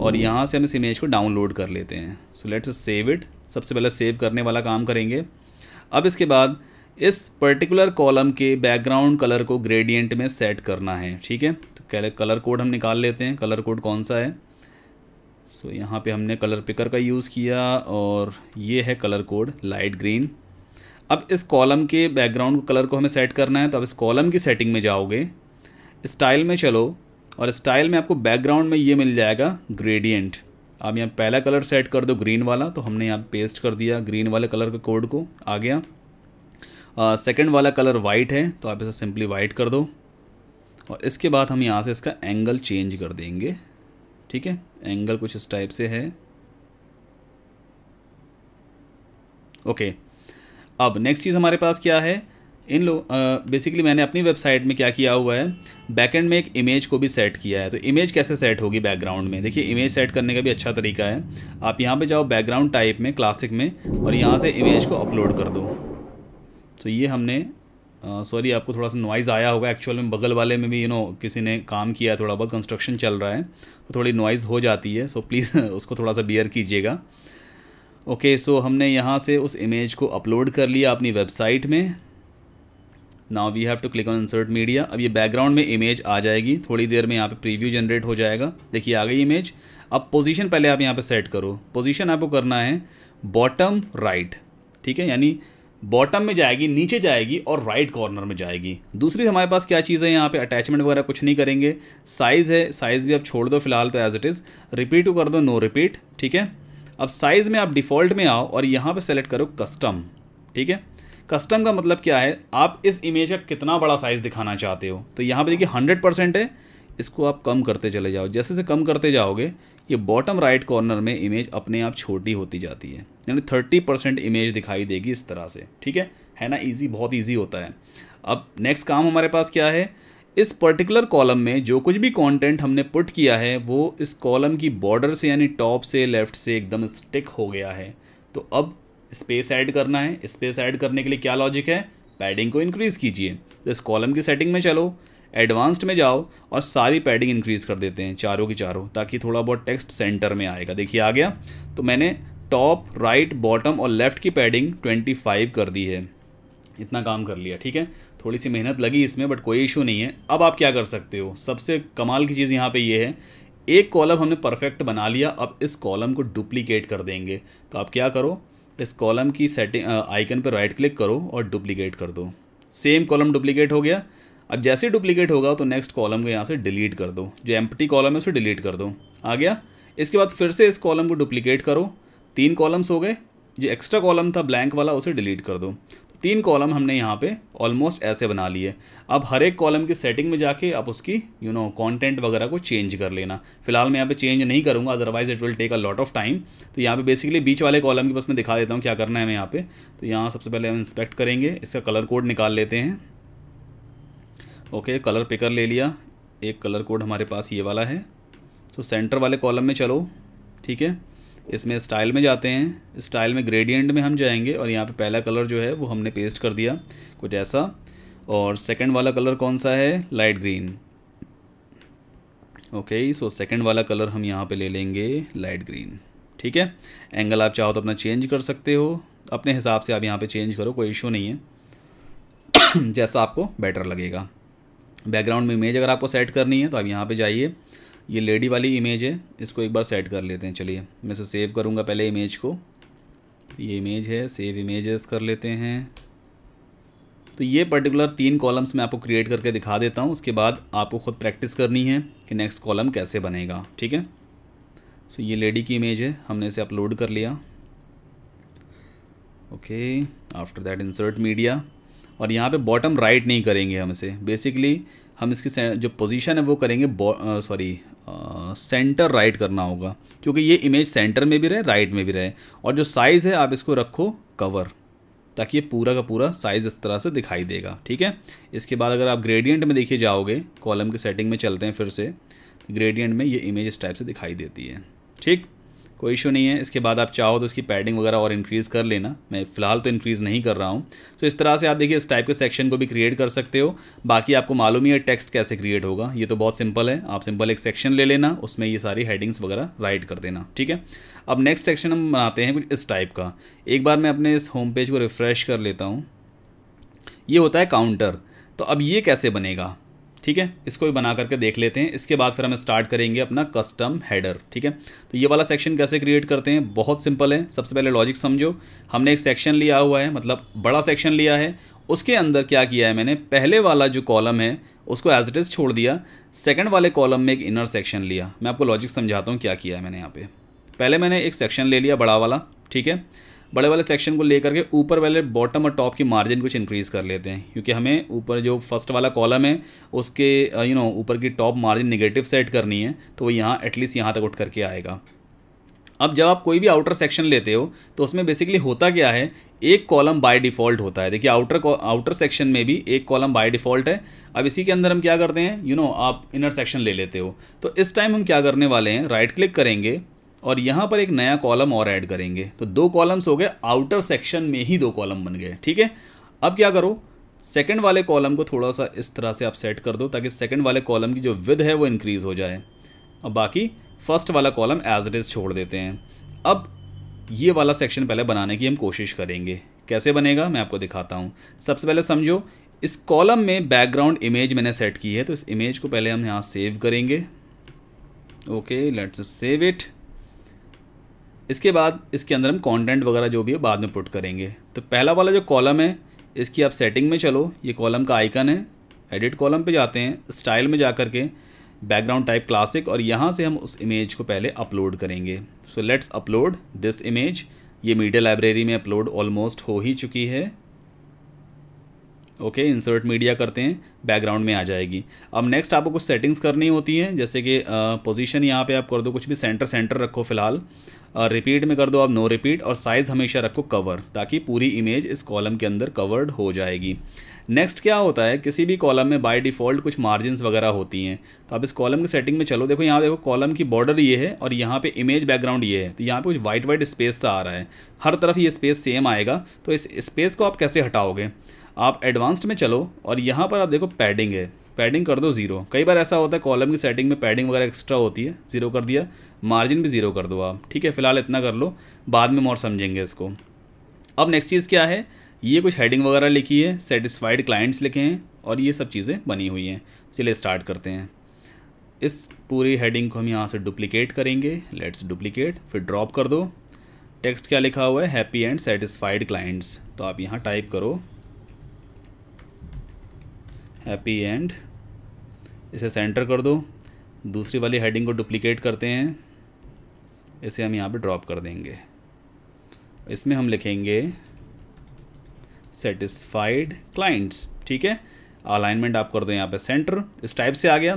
और यहाँ से हम इस इमेज को डाउनलोड कर लेते हैं सो लेट्स सेव इट सबसे पहले सेव करने वाला काम करेंगे अब इसके बाद इस पर्टिकुलर कॉलम के बैकग्राउंड कलर को ग्रेडियंट में सेट करना है ठीक है तो कलर कोड हम निकाल लेते हैं कलर कोड कौन सा है सो तो so, यहाँ पे हमने कलर पिकर का यूज़ किया और ये है कलर कोड लाइट ग्रीन अब इस कॉलम के बैकग्राउंड कलर को हमें सेट करना है तो अब इस कॉलम की सेटिंग में जाओगे स्टाइल में चलो और स्टाइल में आपको बैकग्राउंड में ये मिल जाएगा ग्रेडियंट आप यहाँ पहला कलर सेट कर दो ग्रीन वाला तो हमने यहाँ पेस्ट कर दिया ग्रीन वाले कलर के कोड को आ गया सेकेंड uh, वाला कलर वाइट है तो आप इसे सिंपली वाइट कर दो और इसके बाद हम यहाँ से इसका एंगल चेंज कर देंगे ठीक है एंगल कुछ इस टाइप से है ओके अब नेक्स्ट चीज़ हमारे पास क्या है इन लोग बेसिकली मैंने अपनी वेबसाइट में क्या किया हुआ है बैकएंड में एक इमेज को भी सेट किया है तो इमेज कैसे सेट होगी बैकग्राउंड में देखिए इमेज सेट करने का भी अच्छा तरीका है आप यहाँ पे जाओ बैकग्राउंड टाइप में क्लासिक में और यहाँ से इमेज को अपलोड कर दो तो ये हमने सॉरी uh, आपको थोड़ा सा नॉइज़ आया होगा एक्चुअल में बगल वाले में भी यू you नो know, किसी ने काम किया थोड़ा बहुत कंस्ट्रक्शन चल रहा है तो थोड़ी नॉइज़ हो जाती है सो प्लीज़ उसको थोड़ा सा बियर कीजिएगा ओके सो हमने यहाँ से उस इमेज को अपलोड कर लिया अपनी वेबसाइट में now we have to click on insert media अब ये बैकग्राउंड में इमेज आ जाएगी थोड़ी देर में यहाँ पे प्रीव्यू जनरेट हो जाएगा देखिए आ गई इमेज अब पोजीशन पहले आप यहाँ पे सेट करो पोजीशन आपको करना है बॉटम राइट right, ठीक है यानी बॉटम में जाएगी नीचे जाएगी और राइट कॉर्नर में जाएगी दूसरी हमारे पास क्या चीज़ है यहाँ पे अटैचमेंट वगैरह कुछ नहीं करेंगे साइज़ है साइज़ भी आप छोड़ दो फिलहाल तो एज इट इज़ रिपीट कर दो नो रिपीट ठीक है अब साइज़ में आप डिफ़ॉल्ट में आओ और यहाँ पर सेलेक्ट करो कस्टम ठीक है कस्टम का मतलब क्या है आप इस इमेज का कितना बड़ा साइज़ दिखाना चाहते हो तो यहाँ पर देखिए हंड्रेड परसेंट है इसको आप कम करते चले जाओ जैसे जैसे कम करते जाओगे ये बॉटम राइट कॉर्नर में इमेज अपने आप छोटी होती जाती है यानी थर्टी परसेंट इमेज दिखाई देगी इस तरह से ठीक है है ना इजी बहुत इजी होता है अब नेक्स्ट काम हमारे पास क्या है इस पर्टिकुलर कॉलम में जो कुछ भी कंटेंट हमने पुट किया है वो इस कॉलम की बॉर्डर से यानी टॉप से लेफ्ट से एकदम स्टिक हो गया है तो अब स्पेस ऐड करना है स्पेस ऐड करने के लिए क्या लॉजिक है पैडिंग को इंक्रीज़ कीजिए तो इस कॉलम की सेटिंग में चलो एडवांस्ड में जाओ और सारी पैडिंग इंक्रीज़ कर देते हैं चारों की चारों ताकि थोड़ा बहुत टेक्स्ट सेंटर में आएगा देखिए आ गया तो मैंने टॉप राइट बॉटम और लेफ़्ट की पैडिंग 25 कर दी है इतना काम कर लिया ठीक है थोड़ी सी मेहनत लगी इसमें बट कोई इशू नहीं है अब आप क्या कर सकते हो सबसे कमाल की चीज़ यहाँ पे ये है एक कॉलम हमने परफेक्ट बना लिया अब इस कॉलम को डुप्लीकेट कर देंगे तो आप क्या करो इस कॉलम की सेटिंग आइकन पर राइट क्लिक करो और डुप्लीकेट कर दो सेम कॉलम डुप्लीकेट हो गया अब जैसे डुप्लीकेट होगा तो नेक्स्ट कॉलम को यहाँ से डिलीट कर दो जो एम कॉलम है उसे डिलीट कर दो आ गया इसके बाद फिर से इस कॉलम को डुप्लीकेट करो तीन कॉलम्स हो गए जो एक्स्ट्रा कॉलम था ब्लैंक वाला उसे डिलीट कर दो तो तीन कॉलम हमने यहाँ पे ऑलमोस्ट ऐसे बना लिए अब हर एक कॉलम की सेटिंग में जाके आप उसकी यू नो कंटेंट वगैरह को चेंज कर लेना फिलहाल मैं यहाँ पे चेंज नहीं करूँगा otherwise it will take a lot of time तो यहाँ पे बेसिकली बीच वाले कॉलम की बस मैं दिखा देता हूँ क्या करना है हमें यहाँ पे तो यहाँ सबसे पहले हम इंस्पेक्ट करेंगे इसका कलर कोड निकाल लेते हैं ओके कलर पिकर ले लिया एक कलर कोड हमारे पास ये वाला है तो सेंटर वाले कॉलम में चलो ठीक है इसमें स्टाइल में जाते हैं स्टाइल में ग्रेडियंट में हम जाएंगे और यहाँ पे पहला कलर जो है वो हमने पेस्ट कर दिया कुछ ऐसा और सेकंड वाला कलर कौन सा है light green okay so second वाला कलर हम यहाँ पे ले लेंगे लाइट ग्रीन ठीक है एंगल आप चाहो तो अपना चेंज कर सकते हो अपने हिसाब से आप यहाँ पे चेंज करो कोई इशू नहीं है जैसा आपको बेटर लगेगा बैकग्राउंड में इमेज अगर आपको सेट करनी है तो आप यहाँ पे जाइए ये लेडी वाली इमेज है इसको एक बार सेट कर लेते हैं चलिए मैं इसे सेव करूँगा पहले इमेज को ये इमेज है सेव इमेजेस कर लेते हैं तो ये पर्टिकुलर तीन कॉलम्स मैं आपको क्रिएट करके दिखा देता हूँ उसके बाद आपको ख़ुद प्रैक्टिस करनी है कि नेक्स्ट कॉलम कैसे बनेगा ठीक है सो ये लेडी की इमेज है हमने इसे अपलोड कर लिया okay after that insert media और यहाँ पे बॉटम राइट नहीं करेंगे हम इसे बेसिकली हम इसकी जो पोजीशन है वो करेंगे सॉरी सेंटर राइट करना होगा क्योंकि ये इमेज सेंटर में भी रहे राइट में भी रहे और जो साइज़ है आप इसको रखो कवर ताकि ये पूरा का पूरा साइज़ इस तरह से दिखाई देगा ठीक है इसके बाद अगर आप ग्रेडियंट में देखिए जाओगे कॉलम की सेटिंग में चलते हैं फिर से ग्रेडियंट तो में ये इमेज इस टाइप से दिखाई देती है ठीक कोई इशू नहीं है इसके बाद आप चाहो तो इसकी पैडिंग वगैरह और इंक्रीज़ कर लेना मैं फ़िलहाल तो इंक्रीज़ नहीं कर रहा हूँ तो इस तरह से आप देखिए इस टाइप के सेक्शन को भी क्रिएट कर सकते हो बाकी आपको मालूम ही है टेक्स्ट कैसे क्रिएट होगा ये तो बहुत सिंपल है आप सिंपल एक सेक्शन ले लेना उसमें ये सारी हेडिंग्स वगैरह राइट कर देना ठीक है अब नेक्स्ट सेक्शन हम बनाते हैं कुछ इस टाइप का एक बार मैं अपने इस होम पेज को रिफ़्रेश कर लेता हूँ ये होता है काउंटर तो अब ये कैसे बनेगा ठीक है इसको भी बना करके देख लेते हैं इसके बाद फिर हम स्टार्ट करेंगे अपना कस्टम हैडर ठीक है तो ये वाला सेक्शन कैसे क्रिएट करते हैं बहुत सिंपल है सबसे पहले लॉजिक समझो हमने एक सेक्शन लिया हुआ है मतलब बड़ा सेक्शन लिया है उसके अंदर क्या किया है मैंने पहले वाला जो कॉलम है उसको एज इट इज़ छोड़ दिया सेकेंड वाले कॉलम में एक इनर सेक्शन लिया मैं आपको लॉजिक समझाता हूँ क्या किया है मैंने यहाँ पे पहले मैंने एक सेक्शन ले लिया बड़ा वाला ठीक है बड़े वाले सेक्शन को लेकर के ऊपर वाले बॉटम और टॉप की मार्जिन कुछ इंक्रीज़ कर लेते हैं क्योंकि हमें ऊपर जो फर्स्ट वाला कॉलम है उसके यू uh, नो ऊपर की टॉप मार्जिन निगेटिव सेट करनी है तो वो यहाँ एटलीस्ट यहाँ तक उठ करके आएगा अब जब आप कोई भी आउटर सेक्शन लेते हो तो उसमें बेसिकली होता क्या है एक कॉलम बाय डिफ़ॉल्ट होता है देखिए आउटर आउटर सेक्शन में भी एक कॉलम बाय डिफ़ॉल्ट है अब इसी के अंदर हम क्या करते हैं यू you नो know, आप इनर सेक्शन ले लेते हो तो इस टाइम हम क्या करने वाले हैं राइट क्लिक करेंगे और यहाँ पर एक नया कॉलम और ऐड करेंगे तो दो कॉलम्स हो गए आउटर सेक्शन में ही दो कॉलम बन गए ठीक है अब क्या करो सेकंड वाले कॉलम को थोड़ा सा इस तरह से आप सेट कर दो ताकि सेकंड वाले कॉलम की जो विद है वो इंक्रीज़ हो जाए और बाकी फर्स्ट वाला कॉलम एज इट इज़ छोड़ देते हैं अब ये वाला सेक्शन पहले बनाने की हम कोशिश करेंगे कैसे बनेगा मैं आपको दिखाता हूँ सबसे पहले समझो इस कॉलम में बैकग्राउंड इमेज मैंने सेट की है तो इस इमेज को पहले हम यहाँ सेव करेंगे ओके लेट्स सेव इट इसके बाद इसके अंदर हम कंटेंट वगैरह जो भी है बाद में पुट करेंगे तो पहला वाला जो कॉलम है इसकी आप सेटिंग में चलो ये कॉलम का आइकन है एडिट कॉलम पे जाते हैं स्टाइल में जा कर के बैकग्राउंड टाइप क्लासिक और यहाँ से हम उस इमेज को पहले अपलोड करेंगे so let's upload this image ये मीडिया लाइब्रेरी में अपलोड ऑलमोस्ट हो ही चुकी है ओके इंसर्ट मीडिया करते हैं बैकग्राउंड में आ जाएगी अब नेक्स्ट आपको कुछ सेटिंग्स करनी होती हैं जैसे कि पोजीशन यहाँ पे आप कर दो कुछ भी सेंटर सेंटर रखो फिलहाल रिपीट में कर दो आप नो रिपीट और साइज़ हमेशा रखो कवर ताकि पूरी इमेज इस कॉलम के अंदर कवर्ड हो जाएगी नेक्स्ट क्या होता है किसी भी कॉलम में बाय डिफ़ॉल्ट कुछ मार्जिनस वगैरह होती हैं तो आप इस कॉलम की सेटिंग में चलो देखो यहाँ देखो कॉलम की बॉर्डर ये है और यहाँ पे इमेज बैकग्राउंड ये है तो यहाँ पे कुछ वाइट वाइट स्पेस सा आ रहा है हर तरफ ये स्पेस सेम आएगा तो इस स्पेस को आप कैसे हटाओगे आप एडवांस्ड में चलो और यहाँ पर आप देखो पैडिंग है पैडिंग कर दो ज़ीरो कई बार ऐसा होता है कॉलम की सेटिंग में पैडिंग वगैरह एक्स्ट्रा होती है ज़ीरो कर दिया मार्जिन भी ज़ीरो कर दो आप ठीक है फिलहाल इतना कर लो बाद में और समझेंगे इसको अब नेक्स्ट चीज़ क्या है ये कुछ हेडिंग वगैरह लिखी है सेटिस्फाइड क्लाइंट्स लिखे हैं और ये सब चीज़ें बनी हुई हैं चलिए स्टार्ट करते हैं इस पूरी हेडिंग को हम यहाँ से डुप्लीकेट करेंगे लेट्स डुप्लीकेट फिर ड्रॉप कर दो टेक्स्ट क्या लिखा हुआ है हैप्पी एंड सेटिस्फाइड क्लाइंट्स तो आप यहाँ टाइप करो हैप्पी एंड इसे सेंटर कर दो दूसरी वाली हेडिंग को डुप्लीकेट करते हैं इसे हम यहाँ पे ड्रॉप कर देंगे इसमें हम लिखेंगे सेटिस्फाइड क्लाइंट्स ठीक है अलाइनमेंट आप कर दो यहाँ पे सेंटर इस टाइप से आ गया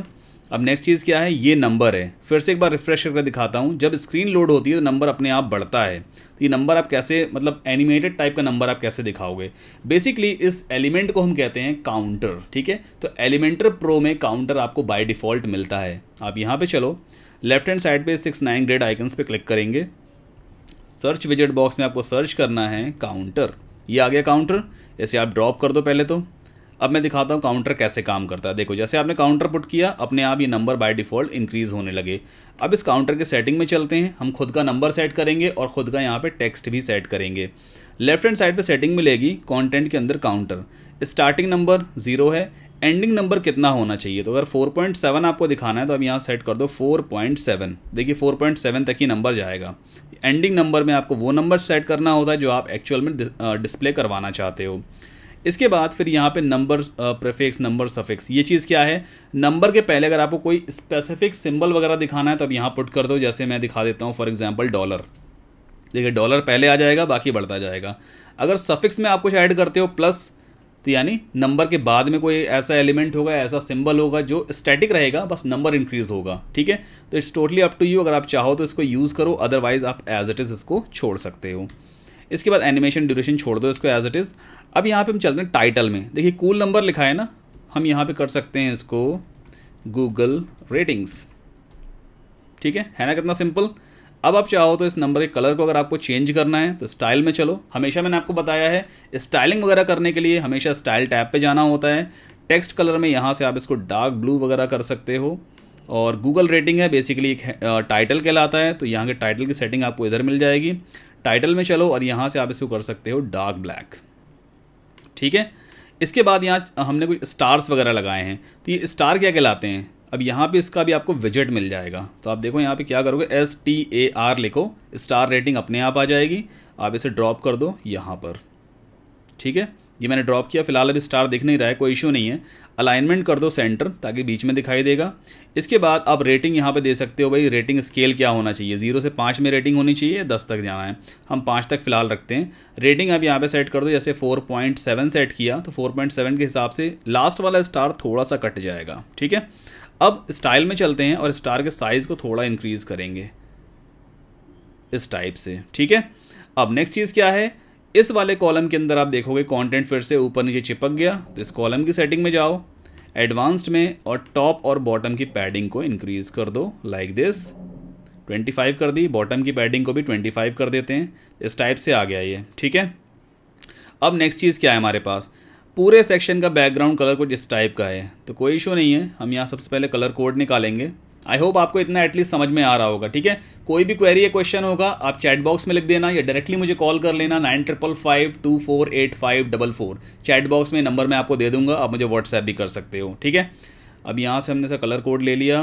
अब नेक्स्ट चीज़ क्या है ये नंबर है फिर से एक बार रिफ्रेश करके दिखाता हूँ जब स्क्रीन लोड होती है तो नंबर अपने आप बढ़ता है तो ये नंबर आप कैसे मतलब एनिमेटेड टाइप का नंबर आप कैसे दिखाओगे बेसिकली इस एलिमेंट को हम कहते हैं काउंटर ठीक है तो एलिमेंटर प्रो में काउंटर आपको बाई डिफ़ॉल्ट मिलता है आप यहाँ पर चलो लेफ्ट हैंड साइड पर सिक्स नाइन ग्रेड आइकन्स पर क्लिक करेंगे सर्च विजिट बॉक्स में आपको सर्च करना है काउंटर ये आ गया काउंटर इसे आप ड्रॉप कर दो पहले तो अब मैं दिखाता हूँ काउंटर कैसे काम करता है देखो जैसे आपने काउंटर पुट किया अपने आप ये नंबर बाय डिफ़ॉल्ट इंक्रीज़ होने लगे अब इस काउंटर के सेटिंग में चलते हैं हम खुद का नंबर सेट करेंगे और ख़ुद का यहाँ पे टेक्स्ट भी सेट करेंगे लेफ्ट हैंड साइड पे सेटिंग मिलेगी कंटेंट के अंदर काउंटर स्टार्टिंग नंबर ज़ीरो है एंडिंग नंबर कितना होना चाहिए तो अगर फोर आपको दिखाना है तो अब यहाँ सेट कर दो फोर देखिए फोर तक ही नंबर जाएगा एंडिंग नंबर में आपको वो नंबर सेट करना होता है जो आप एक्चुअल में डिस्प्ले uh, करवाना चाहते हो इसके बाद फिर यहाँ पे नंबर प्रेफिक्स नंबर सफिक्स ये चीज़ क्या है नंबर के पहले अगर आपको कोई स्पेसिफिक सिंबल वगैरह दिखाना है तो आप यहाँ पुट कर दो जैसे मैं दिखा देता हूँ फॉर एग्जाम्पल डॉलर देखिए डॉलर पहले आ जाएगा बाकी बढ़ता जाएगा अगर सफिक्स में आप कुछ ऐड करते हो प्लस तो यानी नंबर के बाद में कोई ऐसा एलिमेंट होगा ऐसा सिंबल होगा जो स्टैटिक रहेगा बस नंबर इंक्रीज होगा ठीक है तो it's totally up to you अगर आप चाहो तो इसको यूज़ करो अदरवाइज आप एज इट इज़ इसको छोड़ सकते हो इसके बाद एनिमेशन ड्यूरेशन छोड़ दो इसको एज इट इज़ अब यहाँ पे हम चलते हैं टाइटल में देखिए कूल नंबर लिखा है ना हम यहाँ पे कर सकते हैं इसको गूगल रेटिंग्स ठीक है है ना कितना सिंपल अब आप चाहो तो इस नंबर के कलर को अगर आपको चेंज करना है तो स्टाइल में चलो हमेशा मैंने आपको बताया है स्टाइलिंग वगैरह करने के लिए हमेशा स्टाइल टैब पर जाना होता है टेक्स्ट कलर में यहाँ से आप इसको डार्क ब्लू वगैरह कर सकते हो और गूगल रेटिंग है बेसिकली एक टाइटल कहलाता है तो यहाँ के टाइटल की सेटिंग आपको इधर मिल जाएगी टाइटल में चलो और यहाँ से आप इसको कर सकते हो डार्क ब्लैक ठीक है इसके बाद यहाँ हमने कुछ स्टार्स वगैरह लगाए हैं तो ये स्टार क्या कहलाते हैं अब यहाँ पे इसका भी आपको विजिट मिल जाएगा तो आप देखो यहाँ पे क्या करोगे एस टी ए आर लिखो स्टार रेटिंग अपने आप आ जाएगी आप इसे ड्रॉप कर दो यहाँ पर ठीक है ये मैंने ड्रॉप किया फिलहाल अभी स्टार दिख नहीं रहा है कोई इशू नहीं है अलाइनमेंट कर दो सेंटर ताकि बीच में दिखाई देगा इसके बाद आप रेटिंग यहाँ पे दे सकते हो भाई रेटिंग स्केल क्या होना चाहिए जीरो से पाँच में रेटिंग होनी चाहिए दस तक जाना है हम पाँच तक फिलहाल रखते हैं रेटिंग आप यहाँ पे सेट कर दो जैसे फोर पॉइंट सेवन सेट किया तो फोर पॉइंट सेवन के हिसाब से लास्ट वाला स्टार थोड़ा सा कट जाएगा ठीक है अब स्टाइल में चलते हैं और स्टार के साइज़ को थोड़ा इंक्रीज़ करेंगे इस टाइप से ठीक है अब नेक्स्ट चीज़ क्या है इस वाले कॉलम के अंदर आप देखोगे कंटेंट फिर से ऊपर नीचे चिपक गया तो इस कॉलम की सेटिंग में जाओ एडवांस्ड में और टॉप और बॉटम की पैडिंग को इंक्रीज़ कर दो लाइक दिस 25 कर दी बॉटम की पैडिंग को भी 25 कर देते हैं इस टाइप से आ गया ये ठीक है अब नेक्स्ट चीज़ क्या है हमारे पास पूरे सेक्शन का बैकग्राउंड कलर कुछ इस टाइप का है तो कोई इशू नहीं है हम यहाँ सबसे पहले कलर कोड निकालेंगे आई होप आपको इतना एटलीस्ट समझ में आ रहा होगा ठीक है कोई भी क्वेरी या क्वेश्चन होगा आप चैट बॉक्स में लिख देना या डायरेक्टली मुझे कॉल कर लेना nine triple five two four eight five double four chat box में नंबर मैं आपको दे दूंगा आप मुझे व्हाट्सएप भी कर सकते हो ठीक है अब यहाँ से हमने इसका कलर कोड ले लिया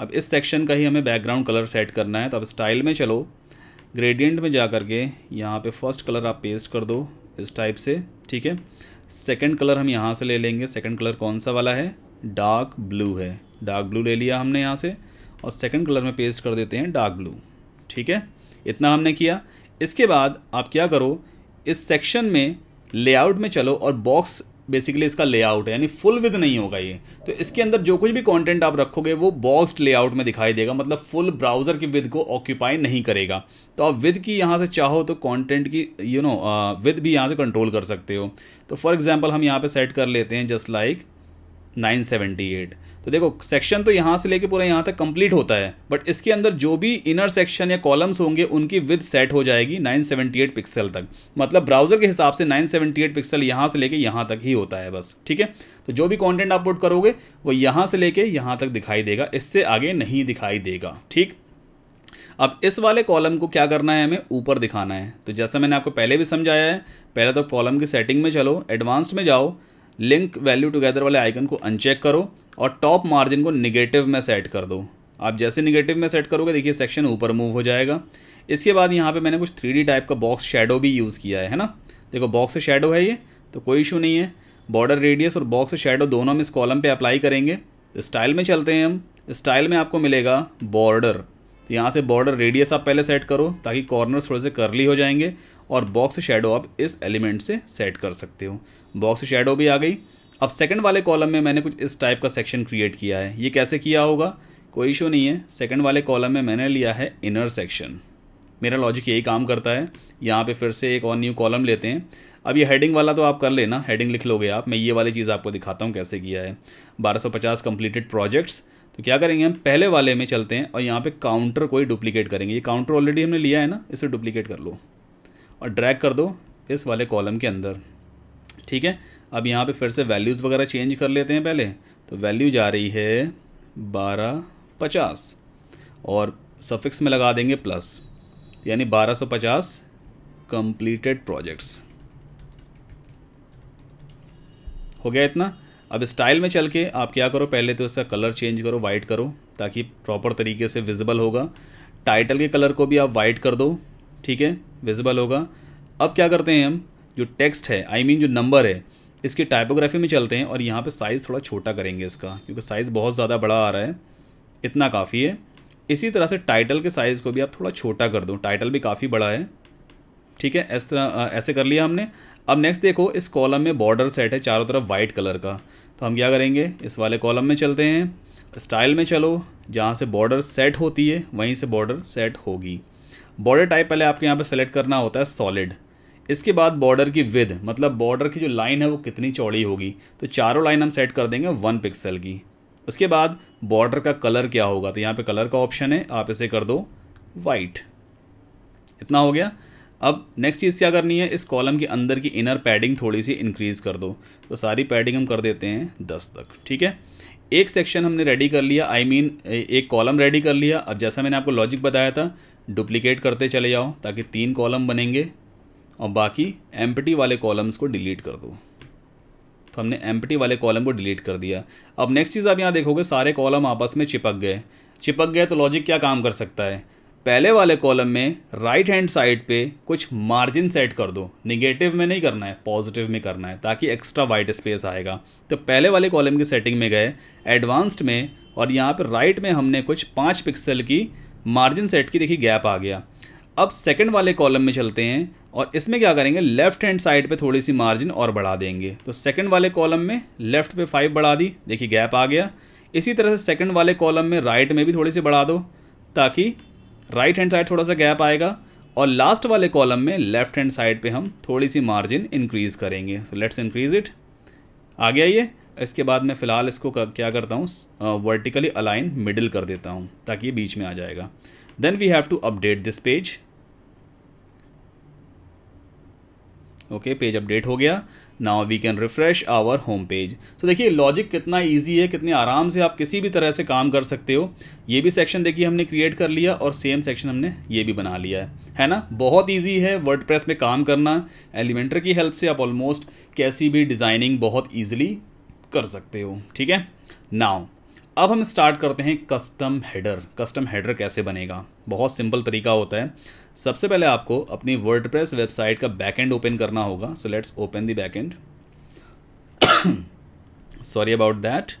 अब इस सेक्शन का ही हमें बैकग्राउंड कलर सेट करना है तो अब स्टाइल में चलो ग्रेडियंट में जा कर के यहाँ पे फर्स्ट कलर आप पेस्ट कर दो इस टाइप से ठीक है सेकंड कलर हम यहाँ से ले लेंगे सेकंड कलर कौन सा वाला है डार्क ब्लू है डार्क ब्लू ले लिया हमने यहाँ से और सेकंड कलर में पेस्ट कर देते हैं डार्क ब्लू ठीक है इतना हमने किया इसके बाद आप क्या करो इस सेक्शन में लेआउट में चलो और बॉक्स बेसिकली इसका लेआउट है यानी फुल विद नहीं होगा ये तो इसके अंदर जो कुछ भी कंटेंट आप रखोगे वो बॉक्स लेआउट में दिखाई देगा मतलब फुल ब्राउज़र की विद को ऑक्यूपाई नहीं करेगा तो आप विद की यहाँ से चाहो तो कंटेंट की यू नो विद भी यहाँ से कंट्रोल कर सकते हो तो फॉर एग्जाम्पल हम यहाँ पर सेट कर लेते हैं just like nine seventy eight तो देखो सेक्शन तो यहाँ से लेके पूरा यहाँ तक कंप्लीट होता है बट इसके अंदर जो भी इनर सेक्शन या कॉलम्स होंगे उनकी विद सेट हो जाएगी 978 पिक्सल तक मतलब ब्राउजर के हिसाब से 978 पिक्सल यहाँ से लेके यहाँ तक ही होता है बस ठीक है तो जो भी कॉन्टेंट अपलोड करोगे वो यहाँ से लेके यहाँ तक दिखाई देगा इससे आगे नहीं दिखाई देगा ठीक अब इस वाले कॉलम को क्या करना है हमें ऊपर दिखाना है तो जैसा मैंने आपको पहले भी समझाया है पहले तो कॉलम की सेटिंग में चलो एडवांस्ड में जाओ लिंक वैल्यू टुगेदर वाले आइकन को अनचेक करो और टॉप मार्जिन को निगेटिव में सेट कर दो आप जैसे निगेटिव में सेट करोगे देखिए सेक्शन ऊपर मूव हो जाएगा इसके बाद यहाँ पे मैंने कुछ थ्री टाइप का बॉक्स शेडो भी यूज़ किया है है ना देखो बॉक्स शेडो है ये तो कोई इशू नहीं है बॉर्डर रेडियस और बॉक्स शेडो दोनों हम इस कॉलम पे अप्लाई करेंगे तो स्टाइल में चलते हैं हम स्टाइल में आपको मिलेगा बॉर्डर तो यहाँ से बॉर्डर रेडियस आप पहले सेट करो ताकि कॉर्नर थोड़े से करली हो जाएंगे और बॉक्स शेडो आप इस एलिमेंट से सेट कर सकते हो बॉक्स शेडो भी आ गई अब सेकंड वाले कॉलम में मैंने कुछ इस टाइप का सेक्शन क्रिएट किया है ये कैसे किया होगा कोई इशू नहीं है सेकंड वाले कॉलम में मैंने लिया है इनर सेक्शन मेरा लॉजिक यही काम करता है यहाँ पे फिर से एक और न्यू कॉलम लेते हैं अब ये हेडिंग वाला तो आप कर लेना हेडिंग लिख लोगे आप मैं ये वाली चीज़ आपको दिखाता हूँ कैसे किया है बारह कंप्लीटेड प्रोजेक्ट्स तो क्या करेंगे हम पहले वाले में चलते हैं और यहाँ पर काउंटर कोई डुप्लीकेट करेंगे ये काउंटर ऑलरेडी हमने लिया है ना इसे डुप्लीकेट कर लो और ड्रैग कर दो इस वाले कॉलम के अंदर ठीक है अब यहाँ पे फिर से वैल्यूज़ वगैरह चेंज कर लेते हैं पहले तो वैल्यू जा रही है बारह पचास और सफिक्स में लगा देंगे प्लस यानी बारह सौ पचास कंप्लीटेड प्रोजेक्ट्स हो गया इतना अब स्टाइल में चल के आप क्या करो पहले तो इसका कलर चेंज करो वाइट करो ताकि प्रॉपर तरीके से विजिबल होगा टाइटल के कलर को भी आप वाइट कर दो ठीक है विजिबल होगा अब क्या करते हैं हम जो टेक्स्ट है आई I मीन mean जो नंबर है इसकी टाइपोग्राफी में चलते हैं और यहाँ पे साइज़ थोड़ा छोटा करेंगे इसका क्योंकि साइज़ बहुत ज़्यादा बड़ा आ रहा है इतना काफ़ी है इसी तरह से टाइटल के साइज़ को भी आप थोड़ा छोटा कर दो टाइटल भी काफ़ी बड़ा है ठीक है इस तरह ऐसे कर लिया हमने अब नेक्स्ट देखो इस कॉलम में बॉर्डर सेट है चारों तरफ वाइट कलर का तो हम क्या करेंगे इस वाले कॉलम में चलते हैं स्टाइल में चलो जहाँ से बॉर्डर सेट होती है वहीं से बॉर्डर सेट होगी बॉर्डर टाइप पहले आपके यहाँ पे सेलेक्ट करना होता है सॉलिड इसके बाद बॉर्डर की विद मतलब बॉर्डर की जो लाइन है वो कितनी चौड़ी होगी तो चारों लाइन हम सेट कर देंगे वन पिक्सल की उसके बाद बॉर्डर का कलर क्या होगा तो यहाँ पे कलर का ऑप्शन है आप इसे कर दो वाइट इतना हो गया अब नेक्स्ट चीज़ क्या करनी है इस कॉलम के अंदर की इनर पैडिंग थोड़ी सी इंक्रीज़ कर दो तो सारी पैडिंग हम कर देते हैं दस तक ठीक है एक सेक्शन हमने रेडी कर लिया आई I मीन mean, एक कॉलम रेडी कर लिया अब जैसा मैंने आपको लॉजिक बताया था डुप्लीकेट करते चले जाओ ताकि तीन कॉलम बनेंगे और बाकी एम वाले कॉलम्स को डिलीट कर दो तो हमने एम वाले कॉलम को डिलीट कर दिया अब नेक्स्ट चीज़ आप यहाँ देखोगे सारे कॉलम आपस में चिपक गए चिपक गए तो लॉजिक क्या काम कर सकता है पहले वाले कॉलम में राइट हैंड साइड पे कुछ मार्जिन सेट कर दो निगेटिव में नहीं करना है पॉजिटिव में करना है ताकि एक्स्ट्रा वाइट स्पेस आएगा तो पहले वाले कॉलम की सेटिंग में गए एडवांस्ड में और यहाँ पर राइट में हमने कुछ पाँच पिक्सल की मार्जिन सेट की देखिए गैप आ गया अब सेकेंड वाले कॉलम में चलते हैं और इसमें क्या करेंगे लेफ्ट हैंड साइड पे थोड़ी सी मार्जिन और बढ़ा देंगे तो सेकंड वाले कॉलम में लेफ्ट पे फाइव बढ़ा दी देखिए गैप आ गया इसी तरह से सेकंड वाले कॉलम में राइट में भी थोड़ी सी बढ़ा दो ताकि राइट हैंड साइड थोड़ा सा गैप आएगा और लास्ट वाले कॉलम में लेफ्ट हैंड साइड पर हम थोड़ी सी मार्जिन इंक्रीज़ करेंगे सो लेट्स इंक्रीज़ इट आ गया ये इसके बाद मैं फ़िलहाल इसको क्या करता हूँ वर्टिकली अलाइन मिडिल कर देता हूँ ताकि ये बीच में आ जाएगा then we have to update this page okay page update हो गया now we can refresh our home page तो देखिए लॉजिक कितना ईजी है कितने आराम से आप किसी भी तरह से काम कर सकते हो ये भी सेक्शन देखिए हमने क्रिएट कर लिया और सेम सेक्शन हमने ये भी बना लिया है है ना बहुत ईजी है वर्ड में काम करना एलिमेंटर की हेल्प से आप ऑलमोस्ट कैसी भी डिज़ाइनिंग बहुत ईजिली कर सकते हो ठीक है नाउ अब हम स्टार्ट करते हैं कस्टम हेडर कस्टम हेडर कैसे बनेगा बहुत सिंपल तरीका होता है सबसे पहले आपको अपनी वर्ड वेबसाइट का बैकएंड ओपन करना होगा so let's open the backend sorry about that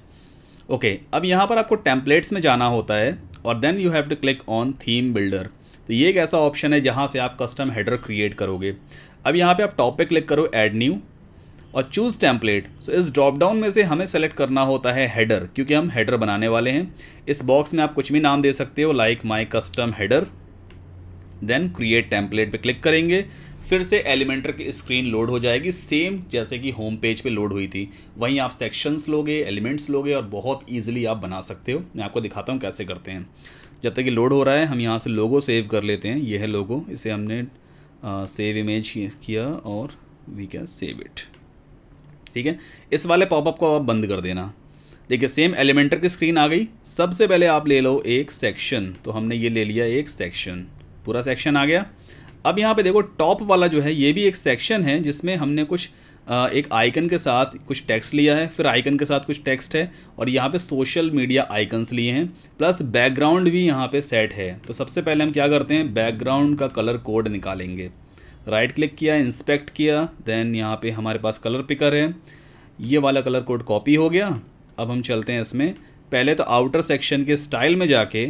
okay अब यहाँ पर आपको टेम्पलेट्स में जाना होता है और then you have to click on theme builder तो ये एक ऐसा ऑप्शन है जहाँ से आप कस्टम हेडर क्रिएट करोगे अब यहाँ पे आप टॉप पे क्लिक करो ऐड न्यू और चूज़ टेम्पलेट सो इस ड्रॉप डाउन में से हमें सेलेक्ट करना होता है हेडर क्योंकि हम हेडर बनाने वाले हैं इस बॉक्स में आप कुछ भी नाम दे सकते हो like my custom header then create template पे क्लिक करेंगे फिर से एलिमेंटर की स्क्रीन लोड हो जाएगी सेम जैसे कि होम पेज पे लोड हुई थी वहीं आप सेक्शंस लोगे एलिमेंट्स लोगे और बहुत ईजिली आप बना सकते हो मैं आपको दिखाता हूँ कैसे करते हैं जब तक ये लोड हो रहा है हम यहाँ से लोगो सेव कर लेते हैं यह है लोगो इसे हमने सेव इमेज किया और वी कैन सेव इट ठीक है इस वाले पॉपअप को आप बंद कर देना देखिए सेम एलिमेंटर की स्क्रीन आ गई सबसे पहले आप ले लो एक सेक्शन तो हमने ये ले लिया एक सेक्शन पूरा सेक्शन आ गया अब यहाँ पे देखो टॉप वाला जो है ये भी एक सेक्शन है जिसमें हमने कुछ एक आइकन के साथ कुछ टेक्स्ट लिया है फिर आइकन के साथ कुछ टेक्स्ट है और यहाँ पे सोशल मीडिया आइकन्स लिए हैं प्लस बैकग्राउंड भी यहाँ पे सेट है तो सबसे पहले हम क्या करते हैं बैकग्राउंड का कलर कोड निकालेंगे राइट क्लिक किया इंस्पेक्ट किया देन यहाँ पे हमारे पास कलर पिकर है ये वाला कलर कोड कॉपी हो गया अब हम चलते हैं इसमें पहले तो आउटर सेक्शन के स्टाइल में जाके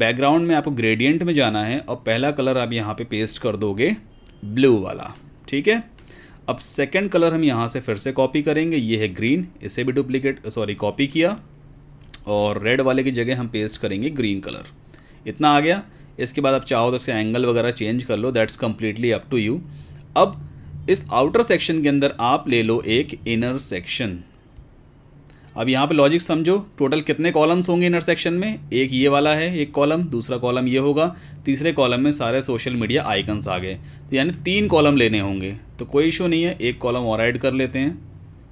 बैकग्राउंड में आपको ग्रेडियंट में जाना है और पहला कलर आप यहाँ पे पेस्ट कर दोगे ब्लू वाला ठीक है अब सेकंड कलर हम यहाँ से फिर से कॉपी करेंगे ये है ग्रीन इसे भी डुप्लीकेट सॉरी कॉपी किया और रेड वाले की जगह हम पेस्ट करेंगे ग्रीन कलर इतना आ गया इसके बाद आप चाहो तो इसका एंगल वगैरह चेंज कर लो that's completely up to you अब इस आउटर सेक्शन के अंदर आप ले लो एक इनर सेक्शन अब यहाँ पे लॉजिक समझो टोटल कितने कॉलम्स होंगे इनर सेक्शन में एक ये वाला है एक कॉलम दूसरा कॉलम ये होगा तीसरे कॉलम में सारे सोशल मीडिया आइकन्स आ गए तो यानी तीन कॉलम लेने होंगे तो कोई इशू नहीं है एक कॉलम और ऐड कर लेते हैं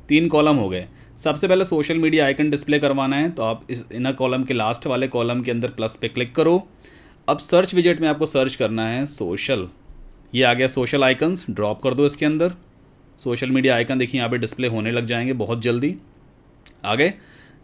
तीन कॉलम हो गए सबसे पहले सोशल मीडिया आइकन डिस्प्ले करवाना है तो आप इस इनर कॉलम के लास्ट वाले कॉलम के अंदर प्लस पे क्लिक करो अब सर्च विजेट में आपको सर्च करना है सोशल ये आ गया सोशल आइकन्स ड्रॉप कर दो इसके अंदर सोशल मीडिया आइकन देखिए यहाँ पे डिस्प्ले होने लग जाएंगे बहुत जल्दी आगे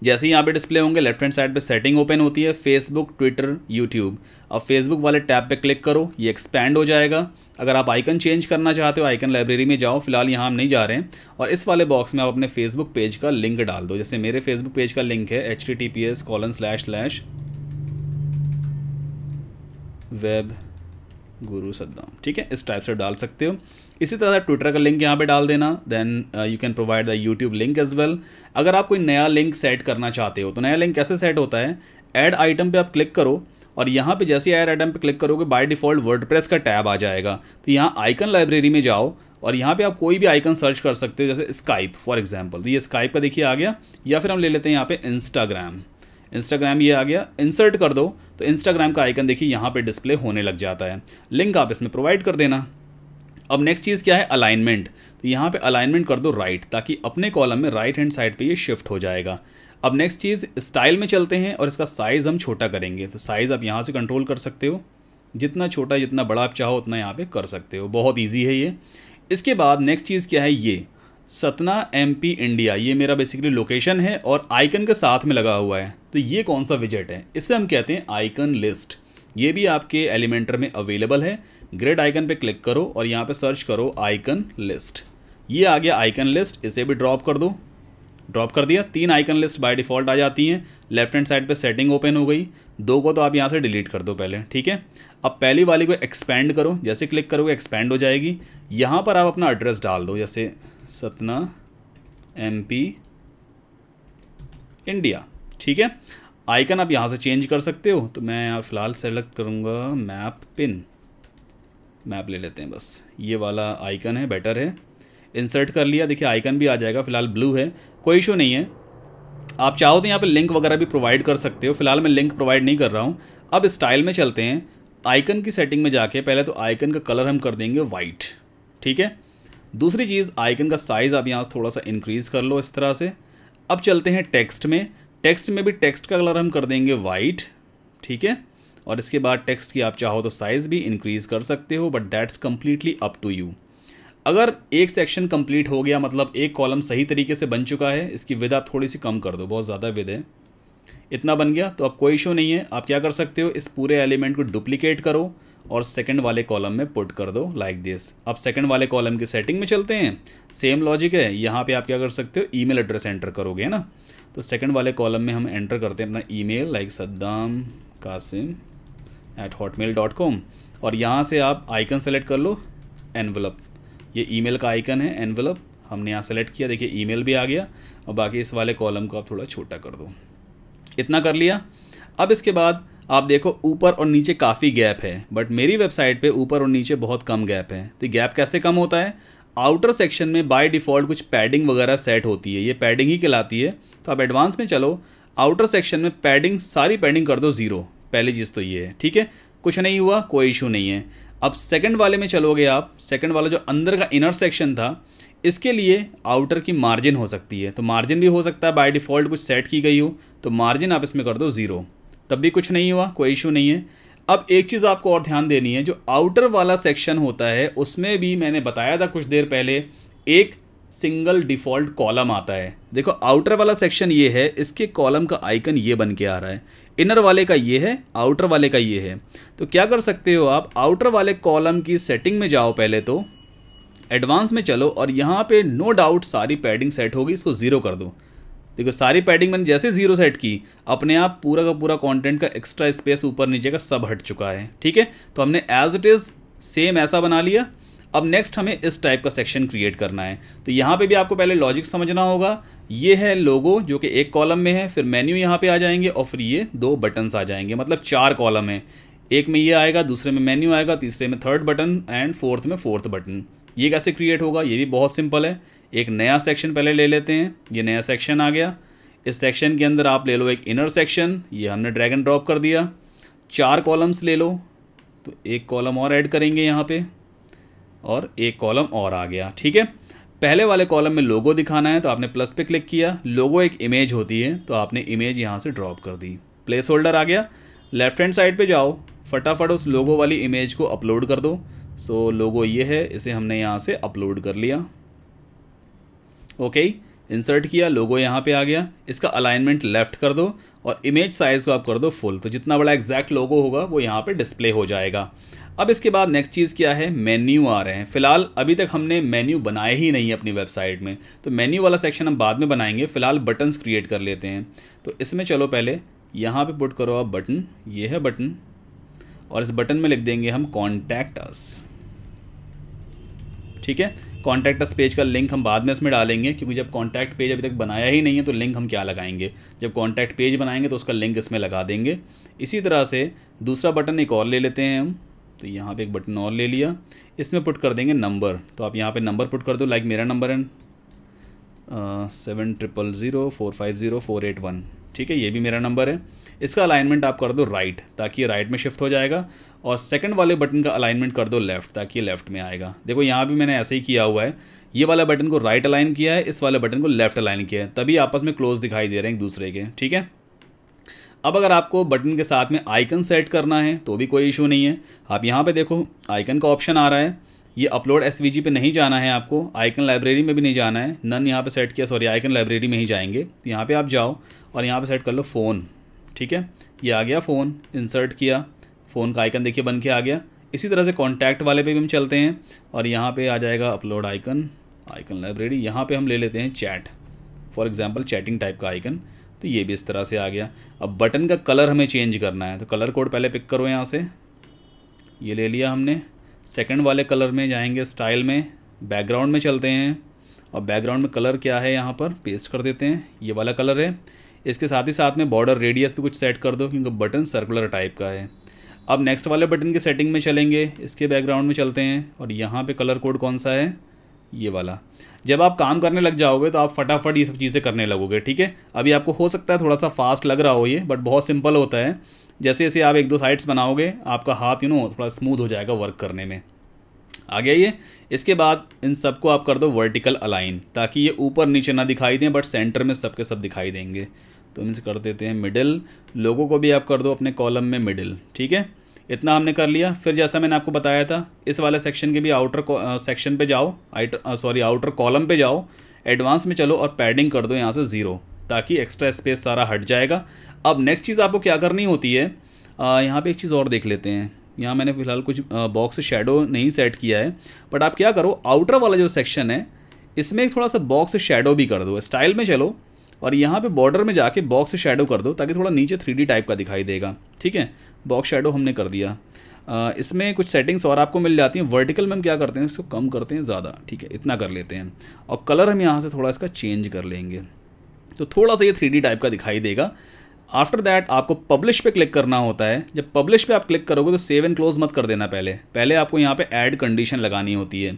जैसे ही यहाँ पे डिस्प्ले होंगे लेफ्ट हैंड साइड पे सेटिंग ओपन होती है फेसबुक ट्विटर यूट्यूब अब फेसबुक वाले टैब पे क्लिक करो ये एक्सपैंड हो जाएगा अगर आप आइकन चेंज करना चाहते हो आइकन लाइब्रेरी में जाओ फिलहाल यहाँ हम नहीं जा रहे हैं और इस वाले बॉक्स में आप अपने फेसबुक पेज का लिंक डाल दो जैसे मेरे फेसबुक पेज का लिंक है H T T P S colon slash slash web guru Saddam ठीक है इस टाइप से डाल सकते हो इसी तरह ट्विटर का लिंक यहाँ पे डाल देना then you can provide the YouTube link as well अगर आप कोई नया लिंक सेट करना चाहते हो तो नया लिंक कैसे सेट होता है एड आइटम पे आप क्लिक करो और यहाँ पे जैसे एड आइटम पे क्लिक करोगे बाय डिफ़ॉल्ट वर्ड का टैब आ जाएगा तो यहाँ आइकन लाइब्रेरी में जाओ और यहाँ पे आप कोई भी आइकन सर्च कर सकते हो जैसे स्काइप फॉर एग्जाम्पल तो ये स्काइप का देखिए आ गया या फिर हम ले लेते हैं यहाँ पे इंस्टाग्राम इंस्टाग्राम ये आ गया इंसर्ट कर दो तो इंस्टाग्राम का आइकन देखिए यहाँ पे डिस्प्ले होने लग जाता है लिंक आप इसमें प्रोवाइड कर देना अब नेक्स्ट चीज़ क्या है अलाइनमेंट तो यहाँ पे अलाइनमेंट कर दो राइट right, ताकि अपने कॉलम में राइट हैंड साइड पे ये शिफ्ट हो जाएगा अब नेक्स्ट चीज़ स्टाइल में चलते हैं और इसका साइज़ हम छोटा करेंगे तो साइज़ आप यहाँ से कंट्रोल कर सकते हो जितना छोटा जितना बड़ा आप चाहो उतना यहाँ पर कर सकते हो बहुत ईजी है ये इसके बाद नेक्स्ट चीज़ क्या है ये सतना एमपी इंडिया ये मेरा बेसिकली लोकेशन है और आइकन के साथ में लगा हुआ है तो ये कौन सा विजेट है इसे हम कहते हैं आइकन लिस्ट ये भी आपके एलिमेंटर में अवेलेबल है ग्रेड आइकन पे क्लिक करो और यहाँ पे सर्च करो आइकन लिस्ट ये आ गया आइकन लिस्ट इसे भी ड्रॉप कर दो ड्रॉप कर दिया तीन आइकन लिस्ट बाय डिफ़ॉल्ट आ जाती हैं लेफ्ट हैंड साइड पे सेटिंग ओपन हो गई दो को तो आप यहाँ से डिलीट कर दो पहले ठीक है अब पहली वाली को एक्सपेंड करो जैसे क्लिक करोगे एक्सपेंड हो जाएगी यहाँ पर आप अपना एड्रेस डाल दो जैसे सतना एमपी इंडिया ठीक है आइकन आप यहाँ से चेंज कर सकते हो तो मैं यहाँ फ़िलहाल सेलेक्ट करूँगा मैप पिन मैप ले लेते हैं बस ये वाला आइकन है बेटर है इंसर्ट कर लिया देखिए आइकन भी आ जाएगा फ़िलहाल ब्लू है कोई इशू नहीं है आप चाहो तो यहाँ पे लिंक वगैरह भी प्रोवाइड कर सकते हो फिलहाल मैं लिंक प्रोवाइड नहीं कर रहा हूँ अब स्टाइल में चलते हैं आइकन की सेटिंग में जाके पहले तो आइकन का कलर हम कर देंगे वाइट ठीक है दूसरी चीज़ आइकन का साइज़ आप यहाँ थोड़ा सा इंक्रीज़ कर लो इस तरह से अब चलते हैं टेक्स्ट में टेक्स्ट में भी टेक्स्ट का कलर हम कर देंगे वाइट ठीक है और इसके बाद टेक्स्ट की आप चाहो तो साइज़ भी इंक्रीज़ कर सकते हो but that's completely up to you अगर एक सेक्शन कंप्लीट हो गया मतलब एक कॉलम सही तरीके से बन चुका है इसकी विद आप थोड़ी सी कम कर दो बहुत ज़्यादा विद है इतना बन गया तो अब कोई इशू नहीं है आप क्या कर सकते हो इस पूरे एलिमेंट को डुप्लीकेट करो और सेकंड वाले कॉलम में पुट कर दो लाइक like दिस अब सेकंड वाले कॉलम की सेटिंग में चलते हैं सेम लॉजिक है यहाँ पे आप क्या कर सकते हो ईमेल एड्रेस एंटर करोगे ना तो सेकंड वाले कॉलम में हम एंटर करते हैं अपना email like Saddam Qasim at Hotmail dot com और यहाँ से आप आइकन सेलेक्ट कर लो एनवलप ये ई का आइकन है एनवलप हमने यहाँ सेलेक्ट किया देखिए ई भी आ गया और बाकी इस वाले कॉलम को आप थोड़ा छोटा कर दो इतना कर लिया अब इसके बाद आप देखो ऊपर और नीचे काफ़ी गैप है बट मेरी वेबसाइट पे ऊपर और नीचे बहुत कम गैप है तो गैप कैसे कम होता है आउटर सेक्शन में बाय डिफ़ॉल्ट कुछ पैडिंग वगैरह सेट होती है ये पैडिंग ही कहलाती है तो आप एडवांस में चलो आउटर सेक्शन में पैडिंग सारी पैडिंग कर दो ज़ीरो पहली चीज़ तो ये है ठीक है कुछ नहीं हुआ कोई इशू नहीं है अब सेकेंड वाले में चलोगे आप सेकेंड वाला जो अंदर का इनर सेक्शन था इसके लिए आउटर की मार्जिन हो सकती है तो मार्जिन भी हो सकता है बाय डिफ़ॉल्ट कुछ सेट की गई हो तो मार्जिन आप इसमें कर दो ज़ीरो तब भी कुछ नहीं हुआ कोई इशू नहीं है अब एक चीज़ आपको और ध्यान देनी है जो आउटर वाला सेक्शन होता है उसमें भी मैंने बताया था कुछ देर पहले एक सिंगल डिफ़ॉल्ट कॉलम आता है देखो आउटर वाला सेक्शन ये है इसके कॉलम का आइकन ये बन के आ रहा है इनर वाले का ये है आउटर वाले का ये है तो क्या कर सकते हो आप आउटर वाले कॉलम की सेटिंग में जाओ पहले तो एडवांस में चलो और यहाँ पे नो डाउट सारी पैडिंग सेट होगी इसको ज़ीरो कर दो देखो सारी पैडिंग मैंने जैसे जीरो सेट की अपने आप पूरा का पूरा कंटेंट का एक्स्ट्रा स्पेस ऊपर नीचे का सब हट चुका है ठीक है तो हमने एज इट इज़ सेम ऐसा बना लिया अब नेक्स्ट हमें इस टाइप का सेक्शन क्रिएट करना है तो यहाँ पे भी आपको पहले लॉजिक समझना होगा ये है लोगो जो कि एक कॉलम में है फिर मेन्यू यहाँ पे आ जाएंगे और फिर ये दो बटन्स आ जाएंगे मतलब चार कॉलम है एक में ये आएगा दूसरे में मेन्यू आएगा तीसरे में थर्ड बटन एंड फोर्थ में फोर्थ बटन ये कैसे क्रिएट होगा ये भी बहुत सिंपल है एक नया सेक्शन पहले ले लेते हैं ये नया सेक्शन आ गया इस सेक्शन के अंदर आप ले लो एक इनर सेक्शन ये हमने ड्रैग एंड ड्रॉप कर दिया चार कॉलम्स ले लो तो एक कॉलम और ऐड करेंगे यहाँ पे और एक कॉलम और आ गया ठीक है पहले वाले कॉलम में लोगो दिखाना है तो आपने प्लस पे क्लिक किया लोगो एक इमेज होती है तो आपने इमेज यहाँ से ड्रॉप कर दी प्लेस होल्डर आ गया लेफ्ट हैंड साइड पर जाओ फटाफट उस लोगो वाली इमेज को अपलोड कर दो सो लोगो ये है इसे हमने यहाँ से अपलोड कर लिया ओके इंसर्ट किया लोगो यहाँ पे आ गया इसका अलाइनमेंट लेफ्ट कर दो और इमेज साइज़ को आप कर दो फुल तो जितना बड़ा एग्जैक्ट लोगो होगा वो यहाँ पे डिस्प्ले हो जाएगा अब इसके बाद नेक्स्ट चीज़ क्या है मेन्यू आ रहे हैं फिलहाल अभी तक हमने मेन्यू बनाए ही नहीं अपनी वेबसाइट में तो मेन्यू वाला सेक्शन हम बाद में बनाएंगे फिलहाल बटन्स क्रिएट कर लेते हैं तो इसमें चलो पहले यहाँ पे पुट करो आप बटन ये है बटन और इस बटन में लिख देंगे हम कॉन्टैक्ट अस ठीक है कॉन्टैक्ट पेज का लिंक हम बाद में इसमें डालेंगे क्योंकि जब कॉन्टैक्ट पेज अभी तक बनाया ही नहीं है तो लिंक हम क्या लगाएंगे जब कॉन्टैक्ट पेज बनाएंगे तो उसका लिंक इसमें लगा देंगे इसी तरह से दूसरा बटन एक और ले लेते हैं हम तो यहाँ पे एक बटन और ले लिया इसमें पुट कर देंगे नंबर तो आप यहाँ पे नंबर पुट कर दो लाइक मेरा नंबर है seven triple zero four five zero four eight one ठीक है ये भी मेरा नंबर है इसका अलाइनमेंट आप कर दो राइट ताकि ये राइट में शिफ्ट हो जाएगा और सेकंड वाले बटन का अलाइनमेंट कर दो लेफ्ट ताकि ये लेफ्ट में आएगा देखो यहाँ भी मैंने ऐसे ही किया हुआ है ये वाला बटन को राइट अलाइन किया है इस वाले बटन को लेफ्ट अलाइन किया है तभी आपस में क्लोज दिखाई दे रहे हैं एक दूसरे के ठीक है अब अगर आपको बटन के साथ में आइकन सेट करना है तो भी कोई इशू नहीं है आप यहाँ पर देखो आइकन का ऑप्शन आ रहा है ये अपलोड एस वी जी पे नहीं जाना है आपको आइकन लाइब्रेरी में भी नहीं जाना है नन यहाँ पे सेट किया सॉरी आइकन लाइब्रेरी में ही जाएंगे तो यहाँ पे आप जाओ और यहाँ पे सेट कर लो फ़ोन ठीक है ये आ गया फ़ोन इंसर्ट किया फ़ोन का आइकन देखिए बन के आ गया इसी तरह से कॉन्टैक्ट वाले पे भी हम चलते हैं और यहाँ पे आ जाएगा अपलोड आइकन आइकन लाइब्रेरी यहाँ पे हम ले लेते हैं chat for example chatting type का आइकन तो ये भी इस तरह से आ गया अब बटन का कलर हमें चेंज करना है तो कलर कोड पहले पिक करो यहाँ से ये ले लिया हमने सेकेंड वाले कलर में जाएंगे स्टाइल में बैकग्राउंड में चलते हैं और बैकग्राउंड में कलर क्या है यहाँ पर पेस्ट कर देते हैं ये वाला कलर है इसके साथ ही साथ में बॉर्डर रेडियस भी कुछ सेट कर दो क्योंकि बटन सर्कुलर टाइप का है अब नेक्स्ट वाले बटन की सेटिंग में चलेंगे इसके बैकग्राउंड में चलते हैं और यहाँ पे कलर कोड कौन सा है ये वाला जब आप काम करने लग जाओगे तो आप फटाफट ये सब चीज़ें करने लगोगे ठीक है अभी आपको हो सकता है थोड़ा सा फास्ट लग रहा हो ये बट बहुत सिंपल होता है जैसे जैसे आप एक दो साइड्स बनाओगे आपका हाथ यू नो थोड़ा स्मूथ हो जाएगा वर्क करने में आ गया ये इसके बाद इन सबको आप कर दो वर्टिकल अलाइन ताकि ये ऊपर नीचे ना दिखाई दें बट सेंटर में सबके सब दिखाई देंगे तो मीन्स कर देते हैं मिडिल लोगों को भी आप कर दो अपने कॉलम में मिडिल ठीक है इतना हमने कर लिया फिर जैसा मैंने आपको बताया था इस वाले सेक्शन के भी आउटर सेक्शन पे जाओ सॉरी आउटर कॉलम पे जाओ एडवांस में चलो और पैडिंग कर दो यहाँ से ज़ीरो ताकि एक्स्ट्रा स्पेस सारा हट जाएगा अब नेक्स्ट चीज़ आपको क्या करनी होती है यहाँ पे एक चीज़ और देख लेते हैं यहाँ मैंने फ़िलहाल कुछ बॉक्स शेडो नहीं सेट किया है बट आप क्या करो आउटर वाला जो सेक्शन है इसमें थोड़ा सा बॉक्स शेडो भी कर दो स्टाइल में चलो और यहाँ पे बॉर्डर में जाके बॉक्स से शेडो कर दो ताकि थोड़ा नीचे थ्री टाइप का दिखाई देगा ठीक है बॉक्स शेडो हमने कर दिया इसमें कुछ सेटिंग्स और आपको मिल जाती हैं वर्टिकल में हम क्या करते हैं इसको कम करते हैं ज़्यादा ठीक है इतना कर लेते हैं और कलर हम यहाँ से थोड़ा इसका चेंज कर लेंगे तो थोड़ा सा ये थ्री टाइप का दिखाई देगा आफ्टर दैट आपको पब्लिश पे क्लिक करना होता है जब पब्लिश पे आप क्लिक करोगे तो सेव एंड क्लोज मत कर देना पहले पहले आपको यहाँ पे ऐड कंडीशन लगानी होती है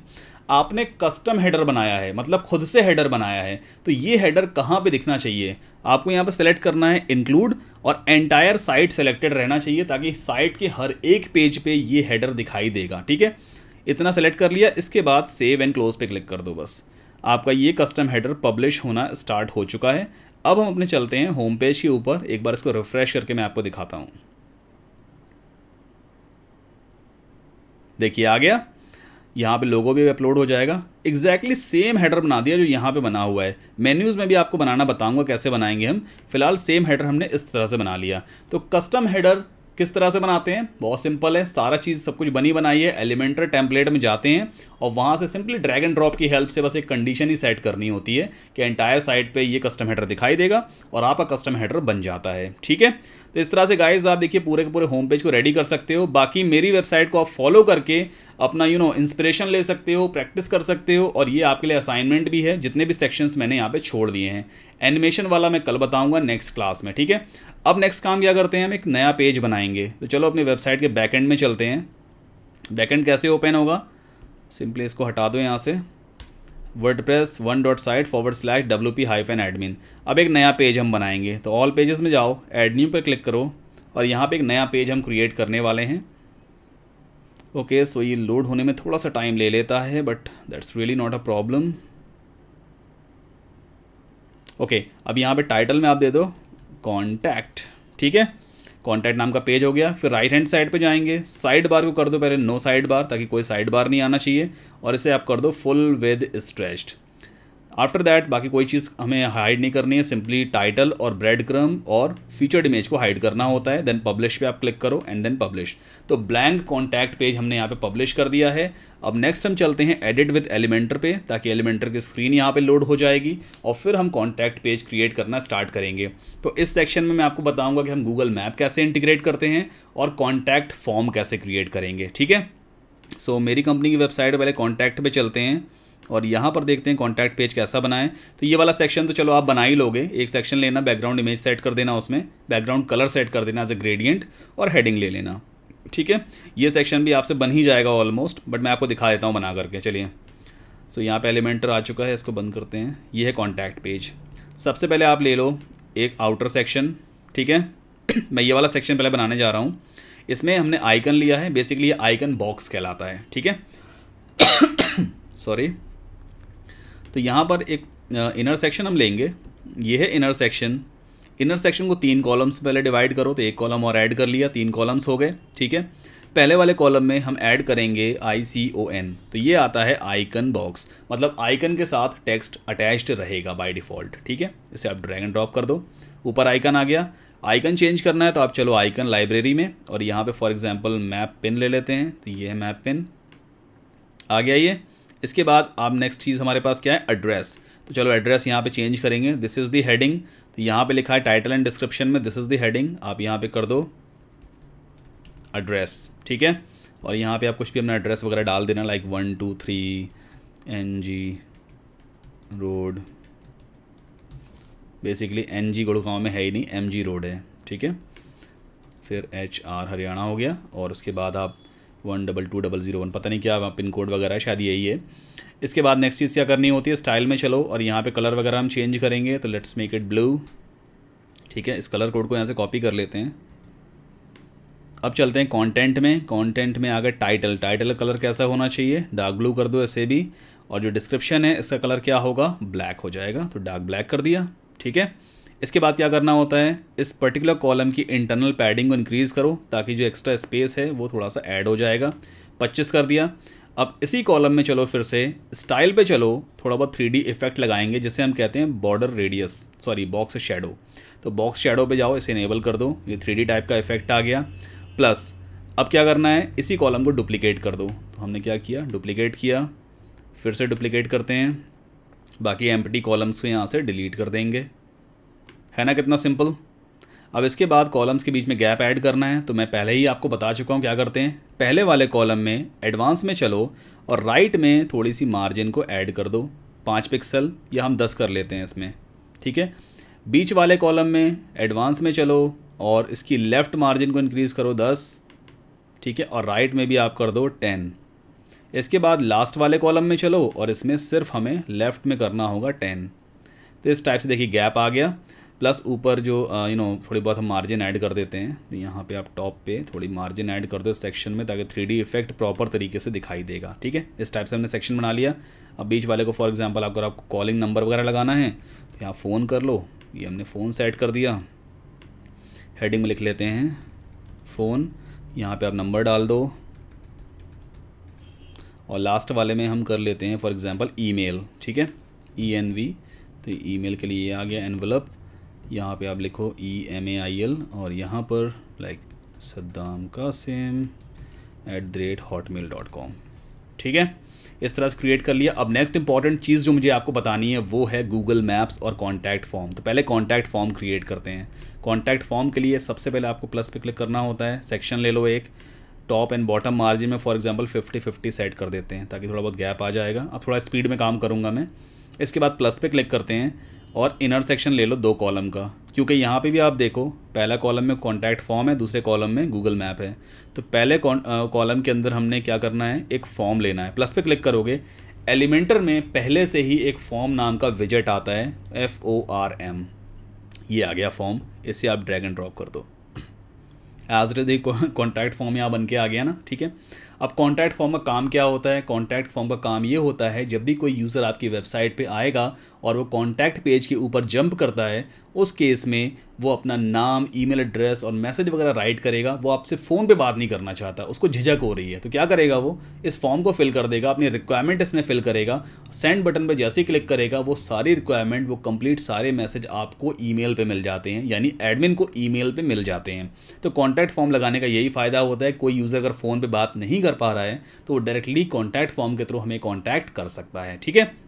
आपने कस्टम हेडर बनाया है मतलब खुद से हेडर बनाया है तो ये हेडर कहाँ पे दिखना चाहिए आपको यहाँ पे सेलेक्ट करना है इंक्लूड और एंटायर साइट सेलेक्टेड रहना चाहिए ताकि साइट के हर एक पेज पे ये हेडर दिखाई देगा ठीक है इतना सेलेक्ट कर लिया इसके बाद सेव एंड क्लोज पे क्लिक कर दो बस आपका ये कस्टम हेडर पब्लिश होना स्टार्ट हो चुका है अब हम अपने चलते हैं होम पेज के ऊपर एक बार इसको रिफ्रेश करके मैं आपको दिखाता हूँ देखिए आ गया यहाँ पे लोगो भी अपलोड हो जाएगा एग्जैक्टली सेम हेडर बना दिया जो यहाँ पे बना हुआ है मेन्यूज़ में भी आपको बनाना बताऊँगा कैसे बनाएंगे हम फिलहाल सेम हेडर हमने इस तरह से बना लिया तो कस्टम हेडर किस तरह से बनाते हैं बहुत सिंपल है सारा चीज़ सब कुछ बनी बनाई है एलिमेंटर टेम्पलेट में जाते हैं और वहाँ से सिंपली ड्रैग एंड ड्रॉप की हेल्प से बस एक कंडीशन ही सेट करनी होती है कि एंटायर साइट पे ये कस्टम हेडर दिखाई देगा और आपका कस्टम हेडर बन जाता है ठीक है तो इस तरह से गाइज आप देखिए पूरे के पूरे होम पेज को रेडी कर सकते हो बाकी मेरी वेबसाइट को आप फॉलो करके अपना यू नो इंस्पिरेशन ले सकते हो प्रैक्टिस कर सकते हो और ये आपके लिए असाइनमेंट भी है जितने भी सेक्शंस मैंने यहाँ पे छोड़ दिए हैं एनिमेशन वाला मैं कल बताऊंगा नेक्स्ट क्लास में ठीक है अब नेक्स्ट काम क्या करते हैं हम एक नया पेज बनाएंगे तो चलो अपनी वेबसाइट के बैकेंड में चलते हैं बैकेंड कैसे ओपन होगा सिंपली इसको हटा दो यहाँ से WordPress one dot site forward slash W P hyphen admin अब एक नया पेज हम बनाएंगे तो ऑल पेजेस में जाओ एड न्यू पर क्लिक करो और यहाँ पे एक नया पेज हम क्रिएट करने वाले हैं ओके सो ये लोड होने में थोड़ा सा टाइम ले लेता है but that's really not a problem okay अब यहाँ पे टाइटल में आप दे दो कॉन्टैक्ट ठीक है कॉन्टैक्ट नाम का पेज हो गया फिर राइट हैंड साइड पे जाएंगे साइड बार को कर दो पहले नो साइड बार ताकि कोई साइड बार नहीं आना चाहिए और इसे आप कर दो full width stretched after that बाकी कोई चीज़ हमें हाइड नहीं करनी है सिंपली टाइटल और ब्रेड क्रम और फीचर्ड इमेज को हाइड करना होता है देन पब्लिश पे आप क्लिक करो एंड देन पब्लिश तो ब्लैंक कॉन्टैक्ट पेज हमने यहाँ पे पब्लिश कर दिया है अब नेक्स्ट हम चलते हैं एडिट विद एलिमेंटर पे ताकि एलिमेंटर की स्क्रीन यहाँ पे लोड हो जाएगी और फिर हम कॉन्टैक्ट पेज क्रिएट करना स्टार्ट करेंगे तो इस सेक्शन में मैं आपको बताऊँगा कि हम गूगल मैप कैसे इंटीग्रेट करते हैं और कॉन्टैक्ट फॉर्म कैसे क्रिएट करेंगे ठीक है सो so, मेरी कंपनी की वेबसाइट पहले कॉन्टैक्ट पे चलते हैं और यहाँ पर देखते हैं कॉन्टैक्ट पेज कैसा बनाएं तो ये वाला सेक्शन तो चलो आप बना ही लोगे एक सेक्शन लेना बैकग्राउंड इमेज सेट कर देना उसमें बैकग्राउंड कलर सेट कर देना एज ए ग्रेडियंट और हेडिंग ले लेना ठीक है ये सेक्शन भी आपसे बन ही जाएगा ऑलमोस्ट बट मैं आपको दिखा देता हूँ बना करके चलिए सो यहाँ पर एलिमेंटर आ चुका है इसको बंद करते हैं ये है कॉन्टैक्ट पेज सबसे पहले आप ले लो एक आउटर सेक्शन ठीक है मैं ये वाला सेक्शन पहले बनाने जा रहा हूँ इसमें हमने आइकन लिया है बेसिकली ये आइकन बॉक्स कहलाता है ठीक है सॉरी तो यहाँ पर एक इनर सेक्शन हम लेंगे ये है इनर सेक्शन इनर सेक्शन को तीन कॉलम्स पहले डिवाइड करो तो एक कॉलम और ऐड कर लिया तीन कॉलम्स हो गए ठीक है पहले वाले कॉलम में हम ऐड करेंगे आई सी ओ एन तो ये आता है आइकन बॉक्स मतलब आइकन के साथ टेक्स्ट अटैच्ड रहेगा बाय डिफ़ॉल्ट ठीक है इसे आप ड्रैग एंड ड्रॉप कर दो ऊपर आइकन आ गया आइकन चेंज करना है तो आप चलो आइकन लाइब्रेरी में और यहाँ पे फॉर एग्जांपल मैप पिन ले लेते हैं तो ये है मैप पिन आ गया ये इसके बाद आप नेक्स्ट चीज़ हमारे पास क्या है एड्रेस तो चलो एड्रेस यहाँ पे चेंज करेंगे दिस इज़ दी हेडिंग तो यहाँ पे लिखा है टाइटल एंड डिस्क्रिप्शन में दिस इज़ दी हेडिंग आप यहाँ पे कर दो एड्रेस ठीक है और यहाँ पे आप कुछ भी अपना एड्रेस वगैरह डाल देना like one two three N G road basically N G Gurgaon में है ही नहीं एम जी रोड है ठीक है फिर एच आर हरियाणा हो गया और उसके बाद आप one double two double zero one पता नहीं क्या पिन कोड वगैरह है शायद यही है इसके बाद नेक्स्ट चीज़ क्या करनी होती है स्टाइल में चलो और यहाँ पे कलर वगैरह हम चेंज करेंगे तो लेट्स मेक इट ब्लू ठीक है इस कलर कोड को यहाँ से कॉपी कर लेते हैं अब चलते हैं कॉन्टेंट में कॉन्टेंट में आ गए टाइटल टाइटल कलर कैसा होना चाहिए डार्क ब्लू कर दो ऐसे भी और जो डिस्क्रिप्शन है इसका कलर क्या होगा ब्लैक हो जाएगा तो डार्क ब्लैक कर दिया ठीक है इसके बाद क्या करना होता है इस पर्टिकुलर कॉलम की इंटरनल पैडिंग को इंक्रीज़ करो ताकि जो एक्स्ट्रा स्पेस है वो थोड़ा सा ऐड हो जाएगा पच्चीस कर दिया अब इसी कॉलम में चलो फिर से स्टाइल पे चलो थोड़ा बहुत थ्री इफेक्ट लगाएंगे जिसे हम कहते हैं border radius sorry box shadow तो बॉक्स शेडो पे जाओ इसे इनेबल कर दो ये थ्री टाइप का इफेक्ट आ गया प्लस अब क्या करना है इसी कॉलम को डुप्लीकेट कर दो तो हमने क्या किया डुप्लीकेट किया फिर से डुप्लीकेट करते हैं बाकी एम्पटी कॉलम्स को यहाँ से डिलीट कर देंगे है ना कितना सिंपल अब इसके बाद कॉलम्स के बीच में गैप ऐड करना है तो मैं पहले ही आपको बता चुका हूँ क्या करते हैं पहले वाले कॉलम में एडवांस में चलो और राइट में थोड़ी सी मार्जिन को ऐड कर दो पाँच पिक्सल या हम दस कर लेते हैं इसमें ठीक है बीच वाले कॉलम में एडवांस में चलो और इसकी लेफ़्ट मार्जिन को इनक्रीज़ करो दस ठीक है और राइट में भी आप कर दो टेन इसके बाद लास्ट वाले कॉलम में चलो और इसमें सिर्फ हमें लेफ़्ट में करना होगा टेन तो इस टाइप से देखिए गैप आ गया प्लस ऊपर जो यू नो थोड़ी बहुत हम मार्जिन ऐड कर देते हैं तो यहाँ पे आप टॉप पे थोड़ी मार्जिन ऐड कर दो सेक्शन में ताकि थ्री इफेक्ट प्रॉपर तरीके से दिखाई देगा ठीक है इस टाइप से हमने सेक्शन बना लिया अब बीच वाले को फॉर एग्जाम्पल अगर आपको कॉलिंग नंबर वगैरह लगाना है तो यहाँ फ़ोन कर लो ये हमने फ़ोन सेट कर दिया हेडिंग में लिख लेते हैं फ़ोन यहाँ पर आप नंबर डाल दो और लास्ट वाले में हम कर लेते हैं फॉर एग्ज़ाम्पल ई ठीक है ई एन वी तो ई के लिए ये आ गया एनवलप यहाँ पे आप लिखो E M A I L और यहाँ पर like Saddam Qasim at the rate Hotmail dot com ठीक है इस तरह से क्रिएट कर लिया अब नेक्स्ट इंपॉर्टेंट चीज़ जो मुझे आपको बतानी है वो है गूगल मैप्स और कॉन्टैक्ट फॉर्म तो पहले कॉन्टैक्ट फॉर्म क्रिएट करते हैं कॉन्टैक्ट फॉर्म के लिए सबसे पहले आपको प्लस पे क्लिक करना होता है सेक्शन ले लो एक टॉप एंड बॉटम मार्जिन में for example fifty fifty set कर देते हैं ताकि थोड़ा बहुत गैप आ जाएगा अब थोड़ा स्पीड में काम करूँगा मैं इसके बाद प्लस पे क्लिक करते हैं और इनर सेक्शन ले लो दो कॉलम का क्योंकि यहाँ पे भी आप देखो पहला कॉलम में कॉन्टैक्ट फॉर्म है दूसरे कॉलम में गूगल मैप है तो पहले कॉलम के अंदर हमने क्या करना है एक फॉर्म लेना है प्लस पे क्लिक करोगे एलिमेंटर में पहले से ही एक फॉर्म नाम का विजेट आता है एफ ओ आर एम ये आ गया फॉर्म इसे आप ड्रैग एंड ड्रॉप कर दो एज इट इज एक कॉन्टैक्ट फॉर्म यहाँ बन के आ गया ना ठीक है अब कॉन्टैक्ट फॉर्म का काम क्या होता है कॉन्टैक्ट फॉर्म का काम ये होता है जब भी कोई यूज़र आपकी वेबसाइट पे आएगा और वो कॉन्टैक्ट पेज के ऊपर जंप करता है उस केस में वो अपना नाम ईमेल एड्रेस और मैसेज वगैरह राइट करेगा वो आपसे फ़ोन पे बात नहीं करना चाहता उसको झिझक हो रही है तो क्या करेगा वो इस फॉर्म को फिल कर देगा अपनी रिक्वायरमेंट इसमें फिल करेगा सेंड बटन पर जैसे ही क्लिक करेगा वो सारी रिक्वायरमेंट वो कंप्लीट सारे मैसेज आपको ई मेल मिल जाते हैं यानी एडमिन को ई मेल मिल जाते हैं तो कॉन्टैक्ट फॉर्म लगाने का यही फ़ायदा होता है कोई यूज़र अगर फ़ोन पर बात नहीं कर पा रहा है तो वो डायरेक्टली कॉन्टैक्ट फॉर्म के थ्रू हमें कॉन्टैक्ट कर सकता है ठीक है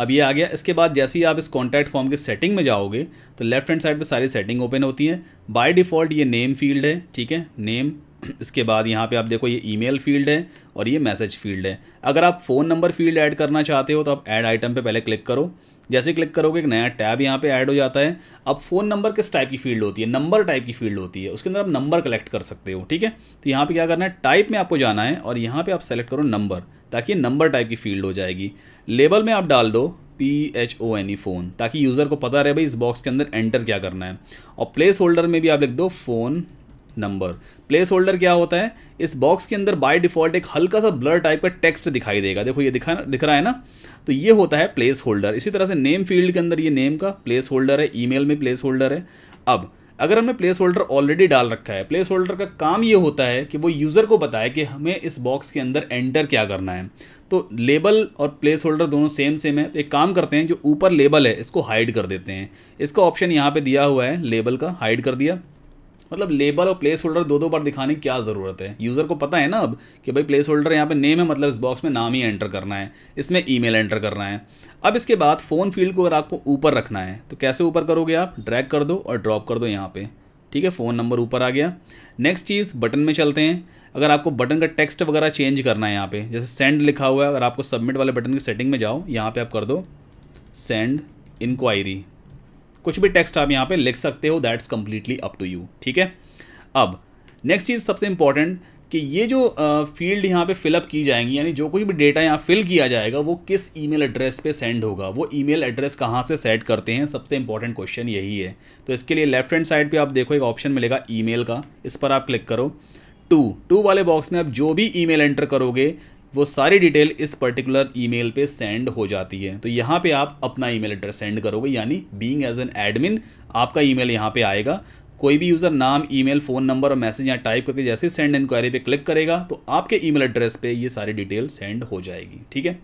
अब ये आ गया इसके बाद जैसे ही आप इस कॉन्टैक्ट फॉर्म की सेटिंग में जाओगे तो लेफ्ट हैंड साइड पर सारी सेटिंग ओपन होती है बाय डिफ़ॉल्ट ये नेम फील्ड है ठीक है नेम इसके बाद यहाँ पे आप देखो ये ईमेल फील्ड है और ये मैसेज फील्ड है अगर आप फ़ोन नंबर फील्ड ऐड करना चाहते हो तो आप ऐड आइटम पे पहले क्लिक करो जैसे क्लिक करोगे एक नया टैब यहाँ पे ऐड हो जाता है अब फ़ोन नंबर किस टाइप की फील्ड होती है नंबर टाइप की फील्ड होती है उसके अंदर आप नंबर कलेक्ट कर सकते हो ठीक है तो यहाँ पे क्या करना है टाइप में आपको जाना है और यहाँ पे आप सेलेक्ट करो नंबर ताकि नंबर टाइप की फील्ड हो जाएगी लेबल में आप डाल दो P H O N E phone ताकि यूज़र को पता रहे भाई इस बॉक्स के अंदर एंटर क्या करना है और प्लेस होल्डर में भी आप लिख दो फ़ोन नंबर प्लेस होल्डर क्या होता है इस बॉक्स के अंदर बाय डिफॉल्ट एक हल्का सा ब्लर टाइप का टेक्स्ट दिखाई देगा देखो ये दिखा दिख रहा है ना तो ये होता है प्लेस होल्डर इसी तरह से नेम फील्ड के अंदर ये नेम का प्लेस होल्डर है ईमेल में प्लेस होल्डर है अब अगर हमने प्लेस होल्डर ऑलरेडी डाल रखा है प्लेस होल्डर का काम ये होता है कि वो यूज़र को बताए कि हमें इस बॉक्स के अंदर एंटर क्या करना है तो लेबल और प्लेस होल्डर दोनों सेम सेम है तो एक काम करते हैं जो ऊपर लेबल है इसको हाइड कर देते हैं इसका ऑप्शन यहाँ पे दिया हुआ है लेबल का हाइड कर दिया मतलब लेबल और प्लेस होल्डर दो दो बार दिखाने की क्या ज़रूरत है यूज़र को पता है ना अब कि भाई प्लेस होल्डर यहाँ पे नेम है मतलब इस बॉक्स में नाम ही एंटर करना है इसमें ई एंटर करना है अब इसके बाद फ़ोन फील्ड को अगर आपको ऊपर रखना है तो कैसे ऊपर करोगे आप ड्रैग कर दो और ड्रॉप कर दो यहाँ पर ठीक है फ़ोन नंबर ऊपर आ गया नेक्स्ट चीज़ बटन में चलते हैं अगर आपको बटन का टेक्स्ट वगैरह चेंज करना है यहाँ पे जैसे सेंड लिखा हुआ है अगर आपको सबमिट वाले बटन की सेटिंग में जाओ यहाँ पे आप कर दो सेंड इंक्वायरी कुछ भी टेक्स्ट आप यहाँ पे लिख सकते हो that's completely up to you ठीक है अब नेक्स्ट चीज़ सबसे इम्पॉर्टेंट कि ये जो फील्ड यहाँ पे फिलअप की जाएंगी यानी जो कोई भी डेटा यहाँ फिल किया जाएगा वो किस ईमेल एड्रेस पे सेंड होगा वो ईमेल एड्रेस कहाँ से सेट करते हैं सबसे इंपॉर्टेंट क्वेश्चन यही है तो इसके लिए लेफ्ट हैंड साइड पे आप देखो एक ऑप्शन मिलेगा ईमेल का इस पर आप क्लिक करो टू टू वाले बॉक्स में आप जो भी ई एंटर करोगे वो सारी डिटेल इस पर्टिकुलर ईमेल पे सेंड हो जाती है तो यहाँ पे आप अपना ईमेल एड्रेस सेंड करोगे यानी बीइंग एज एन एडमिन आपका ईमेल यहाँ पे आएगा कोई भी यूज़र नाम ईमेल फ़ोन नंबर और मैसेज यहाँ टाइप करके जैसे सेंड इंक्वायरी पे क्लिक करेगा तो आपके ईमेल एड्रेस पे ये सारी डिटेल सेंड हो जाएगी ठीक है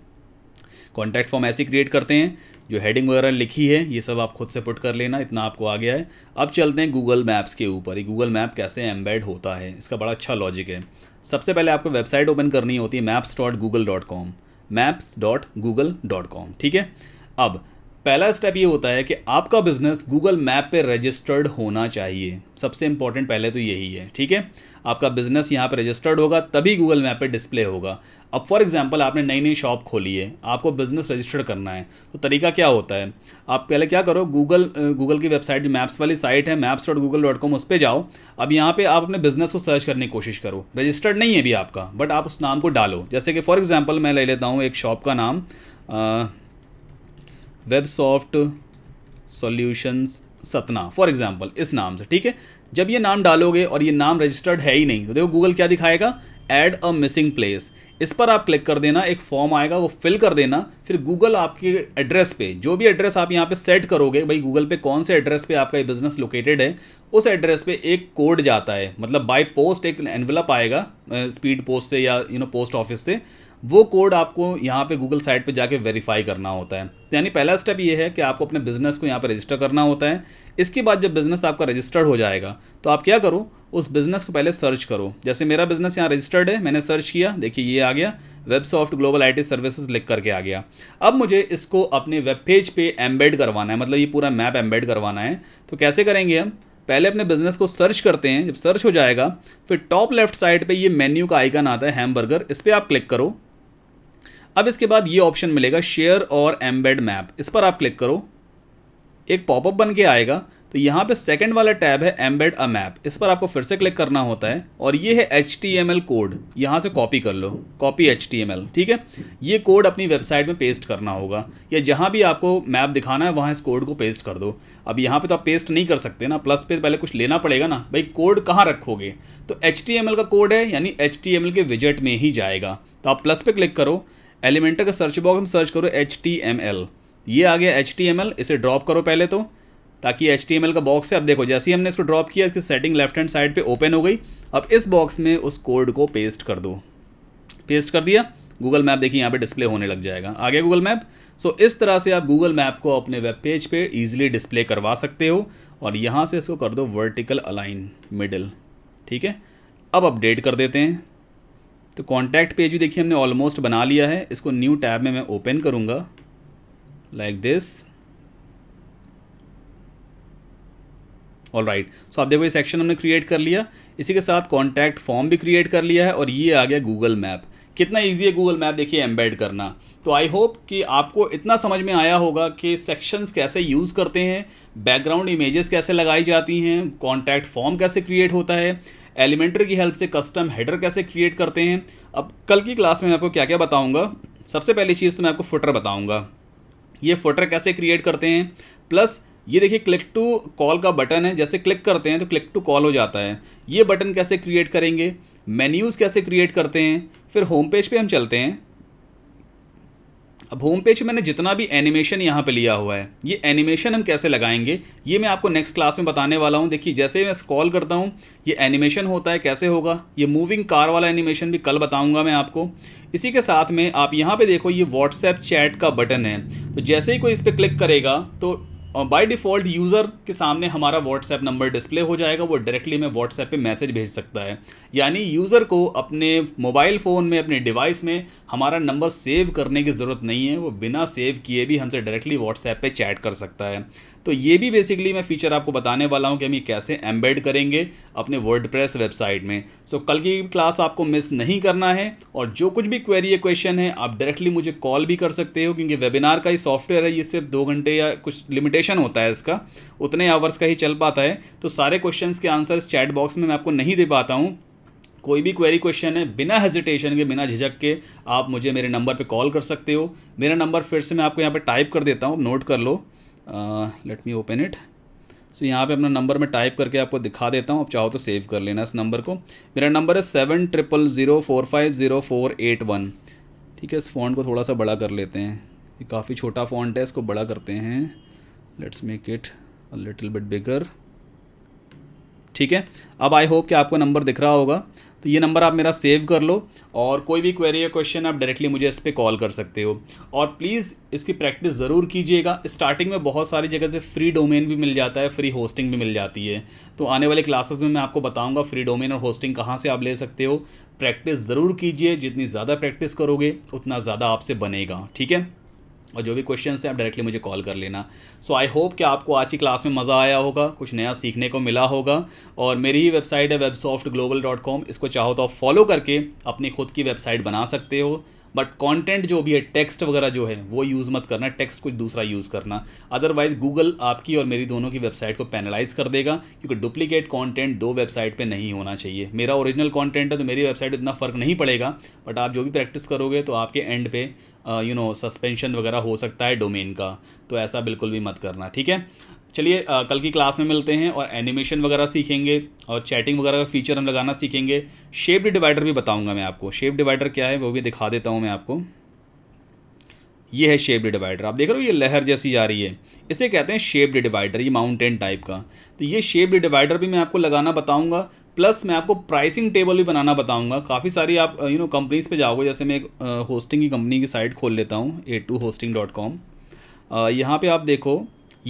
कॉन्टैक्ट फॉर्म ऐसे क्रिएट करते हैं जो हेडिंग वगैरह लिखी है ये सब आप खुद से पुट कर लेना इतना आपको आ गया है अब चलते हैं गूगल मैप्स के ऊपर ये गूगल मैप कैसे एम्बेड होता है इसका बड़ा अच्छा लॉजिक है सबसे पहले आपको वेबसाइट ओपन करनी होती है maps dot Google dot com maps dot Google dot com ठीक है अब पहला स्टेप ये होता है कि आपका बिजनेस गूगल मैप पे रजिस्टर्ड होना चाहिए सबसे इंपॉर्टेंट पहले तो यही है ठीक है आपका बिजनेस यहाँ पे रजिस्टर्ड होगा तभी गूगल मैप पे डिस्प्ले होगा अब फॉर एग्जांपल आपने नई नई शॉप खोली है आपको बिजनेस रजिस्टर्ड करना है तो तरीका क्या होता है आप पहले क्या करो गूगल गूगल की वेबसाइट जो मैप्स वाली साइट है maps dot Google dot com उस पर जाओ अब यहाँ पर आप अपने बिजनेस को सर्च करने की कोशिश करो रजिस्टर्ड नहीं है अभी आपका बट आप उस नाम को डालो जैसे कि फॉर एग्जाम्पल मैं ले लेता हूँ एक शॉप का नाम Websoft solutions Satna for example इस नाम से ठीक है जब ये नाम डालोगे और ये नाम रजिस्टर्ड है ही नहीं तो देखो गूगल क्या दिखाएगा एड अ मिसिंग प्लेस इस पर आप क्लिक कर देना एक फॉर्म आएगा वो फिल कर देना फिर गूगल आपके एड्रेस पे जो भी एड्रेस आप यहाँ पे सेट करोगे भाई गूगल पे कौन से एड्रेस पे आपका ये बिजनेस लोकेटेड है उस एड्रेस पे एक कोड जाता है मतलब बाय पोस्ट एक एनवलप आएगा स्पीड पोस्ट से या यू नो पोस्ट ऑफिस से वो कोड आपको यहाँ पे गूगल साइट पे जाके वेरीफाई करना होता है तो यानी पहला स्टेप ये है कि आपको अपने बिजनेस को यहाँ पे रजिस्टर करना होता है इसके बाद जब बिजनेस आपका रजिस्टर्ड हो जाएगा तो आप क्या करो उस बिजनेस को पहले सर्च करो जैसे मेरा बिजनेस यहाँ रजिस्टर्ड है मैंने सर्च किया देखिए ये आ गया Websoft global I T services लिख करके आ गया अब मुझे इसको अपने वेब पेज पर एम्बेड करवाना है मतलब ये पूरा मैप एम्बेड करवाना है तो कैसे करेंगे हम पहले अपने बिजनेस को सर्च करते हैं जब सर्च हो जाएगा फिर टॉप लेफ्ट साइड पे ये मेन्यू का आइकन आता है हैमबर्गर इस पर आप क्लिक करो अब इसके बाद ये ऑप्शन मिलेगा शेयर और एम्बेड मैप इस पर आप क्लिक करो एक पॉपअप बन के आएगा तो यहाँ पे सेकंड वाला टैब है एम्बेड अ मैप इस पर आपको फिर से क्लिक करना होता है और ये है एच कोड यहाँ से कॉपी कर लो कॉपी एच ठीक है ये कोड अपनी वेबसाइट में पेस्ट करना होगा या जहाँ भी आपको मैप दिखाना है वहाँ इस कोड को पेस्ट कर दो अब यहाँ पे तो आप पेस्ट नहीं कर सकते ना प्लस पे पहले कुछ लेना पड़ेगा ना भाई कोड कहाँ रखोगे तो एच का कोड है यानी एच के विजट में ही जाएगा तो आप प्लस पे क्लिक करो एलिमेंटर का सर्च बॉक्स में सर्च करो एच ये आ गया एच इसे ड्रॉप करो पहले तो ताकि एच का बॉक्स है अब देखो जैसे ही हमने इसको ड्रॉप किया इसकी सेटिंग लेफ्ट हैंड साइड पे ओपन हो गई अब इस बॉक्स में उस कोड को पेस्ट कर दो पेस्ट कर दिया गूगल मैप देखिए यहाँ पे डिस्प्ले होने लग जाएगा आ गया गूगल मैप सो इस तरह से आप गूगल मैप को अपने वेब पेज पे ईजिली डिस्प्ले करवा सकते हो और यहाँ से इसको कर दो वर्टिकल अलाइन मिडल ठीक है अब अपडेट कर देते हैं तो कॉन्टैक्ट पेज भी देखिए हमने ऑलमोस्ट बना लिया है इसको न्यू टैब में मैं ओपन करूँगा like this all right so आप देखो ये सेक्शन हमने क्रिएट कर लिया इसी के साथ कॉन्टैक्ट फॉर्म भी क्रिएट कर लिया है और ये आ गया गूगल मैप कितना ईजी है गूगल मैप देखिए एम्बेड करना तो आई होप कि आपको इतना समझ में आया होगा कि सेक्शंस कैसे यूज़ करते हैं बैकग्राउंड इमेजेस कैसे लगाई जाती हैं कॉन्टैक्ट फॉर्म कैसे क्रिएट होता है एलिमेंटर की हेल्प से कस्टम हेडर कैसे क्रिएट करते हैं अब कल की क्लास में मैं आपको क्या क्या बताऊँगा सबसे पहली चीज़ तो मैं आपको फुटर बताऊँगा ये फुटर कैसे क्रिएट करते हैं प्लस ये देखिए क्लिक टू कॉल का बटन है जैसे क्लिक करते हैं तो क्लिक टू कॉल हो जाता है ये बटन कैसे क्रिएट करेंगे मेन्यूज़ कैसे क्रिएट करते हैं फिर होम पेज पे हम चलते हैं अब होम पेज मैंने जितना भी एनिमेशन यहाँ पे लिया हुआ है ये एनिमेशन हम कैसे लगाएंगे ये मैं आपको नेक्स्ट क्लास में बताने वाला हूँ देखिए जैसे ही मैं स्कॉल करता हूँ ये एनिमेशन होता है कैसे होगा ये मूविंग कार वाला एनिमेशन भी कल बताऊँगा मैं आपको इसी के साथ में आप यहाँ पर देखो ये व्हाट्सएप चैट का बटन है तो जैसे ही कोई इस पर क्लिक करेगा तो बाय डिफ़ॉल्ट यूज़र के सामने हमारा व्हाट्सएप नंबर डिस्प्ले हो जाएगा वो डायरेक्टली हमें व्हाट्सएप पे मैसेज भेज सकता है यानी यूज़र को अपने मोबाइल फ़ोन में अपने डिवाइस में हमारा नंबर सेव करने की ज़रूरत नहीं है वो बिना सेव किए भी हमसे डायरेक्टली व्हाट्सएप पे चैट कर सकता है तो ये भी बेसिकली मैं फीचर आपको बताने वाला हूँ कि हम ये कैसे एम्बेड करेंगे अपने वर्ड वेबसाइट में सो so, कल की क्लास आपको मिस नहीं करना है और जो कुछ भी क्वेरी या क्वेश्चन है आप डायरेक्टली मुझे कॉल भी कर सकते हो क्योंकि वेबिनार का ही सॉफ्टवेयर है ये सिर्फ दो घंटे या कुछ लिमिटेशन होता है इसका उतने आवर्स का ही चल पाता है तो सारे क्वेश्चन के आंसर चैट बॉक्स में मैं आपको नहीं दे पाता हूँ कोई भी क्वेरी क्वेश्चन है बिना हेजिटेशन के बिना झिझक के आप मुझे मेरे नंबर पे कॉल कर सकते हो मेरा नंबर फिर से मैं आपको यहाँ पे टाइप कर देता हूँ नोट कर लो let me open it so यहाँ पे अपना नंबर मैं टाइप करके आपको दिखा देता हूँ आप चाहो तो सेव कर लेना इस नंबर को मेरा नंबर है seven triple zero four five zero four eight one ठीक है इस फॉन्ट को थोड़ा सा बड़ा कर लेते हैं ये काफ़ी छोटा फॉन्ट है इसको बड़ा करते हैं let's make it a little bit bigger ठीक है अब आई होप कि आपको नंबर दिख रहा होगा तो ये नंबर आप मेरा सेव कर लो और कोई भी क्वेरी या क्वेश्चन आप डायरेक्टली मुझे इस पर कॉल कर सकते हो और प्लीज़ इसकी प्रैक्टिस ज़रूर कीजिएगा स्टार्टिंग में बहुत सारी जगह से फ्री डोमेन भी मिल जाता है फ्री होस्टिंग भी मिल जाती है तो आने वाले क्लासेस में मैं आपको बताऊंगा फ्री डोमेन और होस्टिंग कहाँ से आप ले सकते हो प्रैक्टिस ज़रूर कीजिए जितनी ज़्यादा प्रैक्टिस करोगे उतना ज़्यादा आपसे बनेगा ठीक है और जो भी क्वेश्चन हैं आप डायरेक्टली मुझे कॉल कर लेना सो आई होप कि आपको आज की क्लास में मज़ा आया होगा कुछ नया सीखने को मिला होगा और मेरी वेबसाइट है वेबसॉफ्ट ग्लोबल डॉट कॉम इसको चाहो तो आप फॉलो करके अपनी खुद की वेबसाइट बना सकते हो बट कंटेंट जो भी है टेक्स्ट वगैरह जो है वो यूज़ मत करना टेक्स्ट कुछ दूसरा यूज़ करना अदरवाइज़ गूगल आपकी और मेरी दोनों की वेबसाइट को पैनलाइज कर देगा क्योंकि डुप्लीकेट कंटेंट दो वेबसाइट पे नहीं होना चाहिए मेरा ओरिजिनल कंटेंट है तो मेरी वेबसाइट इतना फ़र्क नहीं पड़ेगा बट आप जो भी प्रैक्टिस करोगे तो आपके एंड पे यू नो सस्पेंशन वगैरह हो सकता है डोमेन का तो ऐसा बिल्कुल भी मत करना ठीक है चलिए कल की क्लास में मिलते हैं और एनिमेशन वगैरह सीखेंगे और चैटिंग वगैरह का फीचर हम लगाना सीखेंगे शेप डिवाइडर भी बताऊंगा मैं आपको शेप डिवाइडर क्या है वो भी दिखा देता हूँ मैं आपको ये है शेप डिवाइडर आप देख रहे हो ये लहर जैसी जा रही है इसे कहते हैं शेप डिवाइडर ये माउंटेन टाइप का तो ये शेप डिवाइडर भी मैं आपको लगाना बताऊंगा प्लस मैं आपको प्राइसिंग टेबल भी बनाना बताऊंगा काफ़ी सारी आप यू नो कंपनीज पे जाओगे जैसे मैं एक होस्टिंग की कंपनी की साइट खोल लेता हूँ A two hosting dot com यहाँ पर आप देखो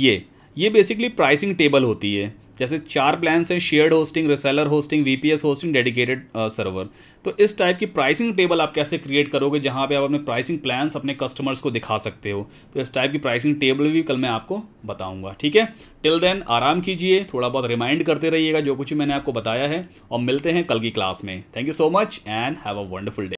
ये ये बेसिकली प्राइसिंग टेबल होती है जैसे चार प्लान्स हैं shared hosting reseller hosting VPS hosting dedicated server तो इस टाइप की प्राइसिंग टेबल आप कैसे क्रिएट करोगे जहाँ पे आप अपने प्राइसिंग प्लान्स अपने कस्टमर्स को दिखा सकते हो तो इस टाइप की प्राइसिंग टेबल भी कल मैं आपको बताऊंगा ठीक है टिल देन आराम कीजिए थोड़ा बहुत रिमाइंड करते रहिएगा जो कुछ मैंने आपको बताया है और मिलते हैं कल की क्लास में thank you so much and have a wonderful day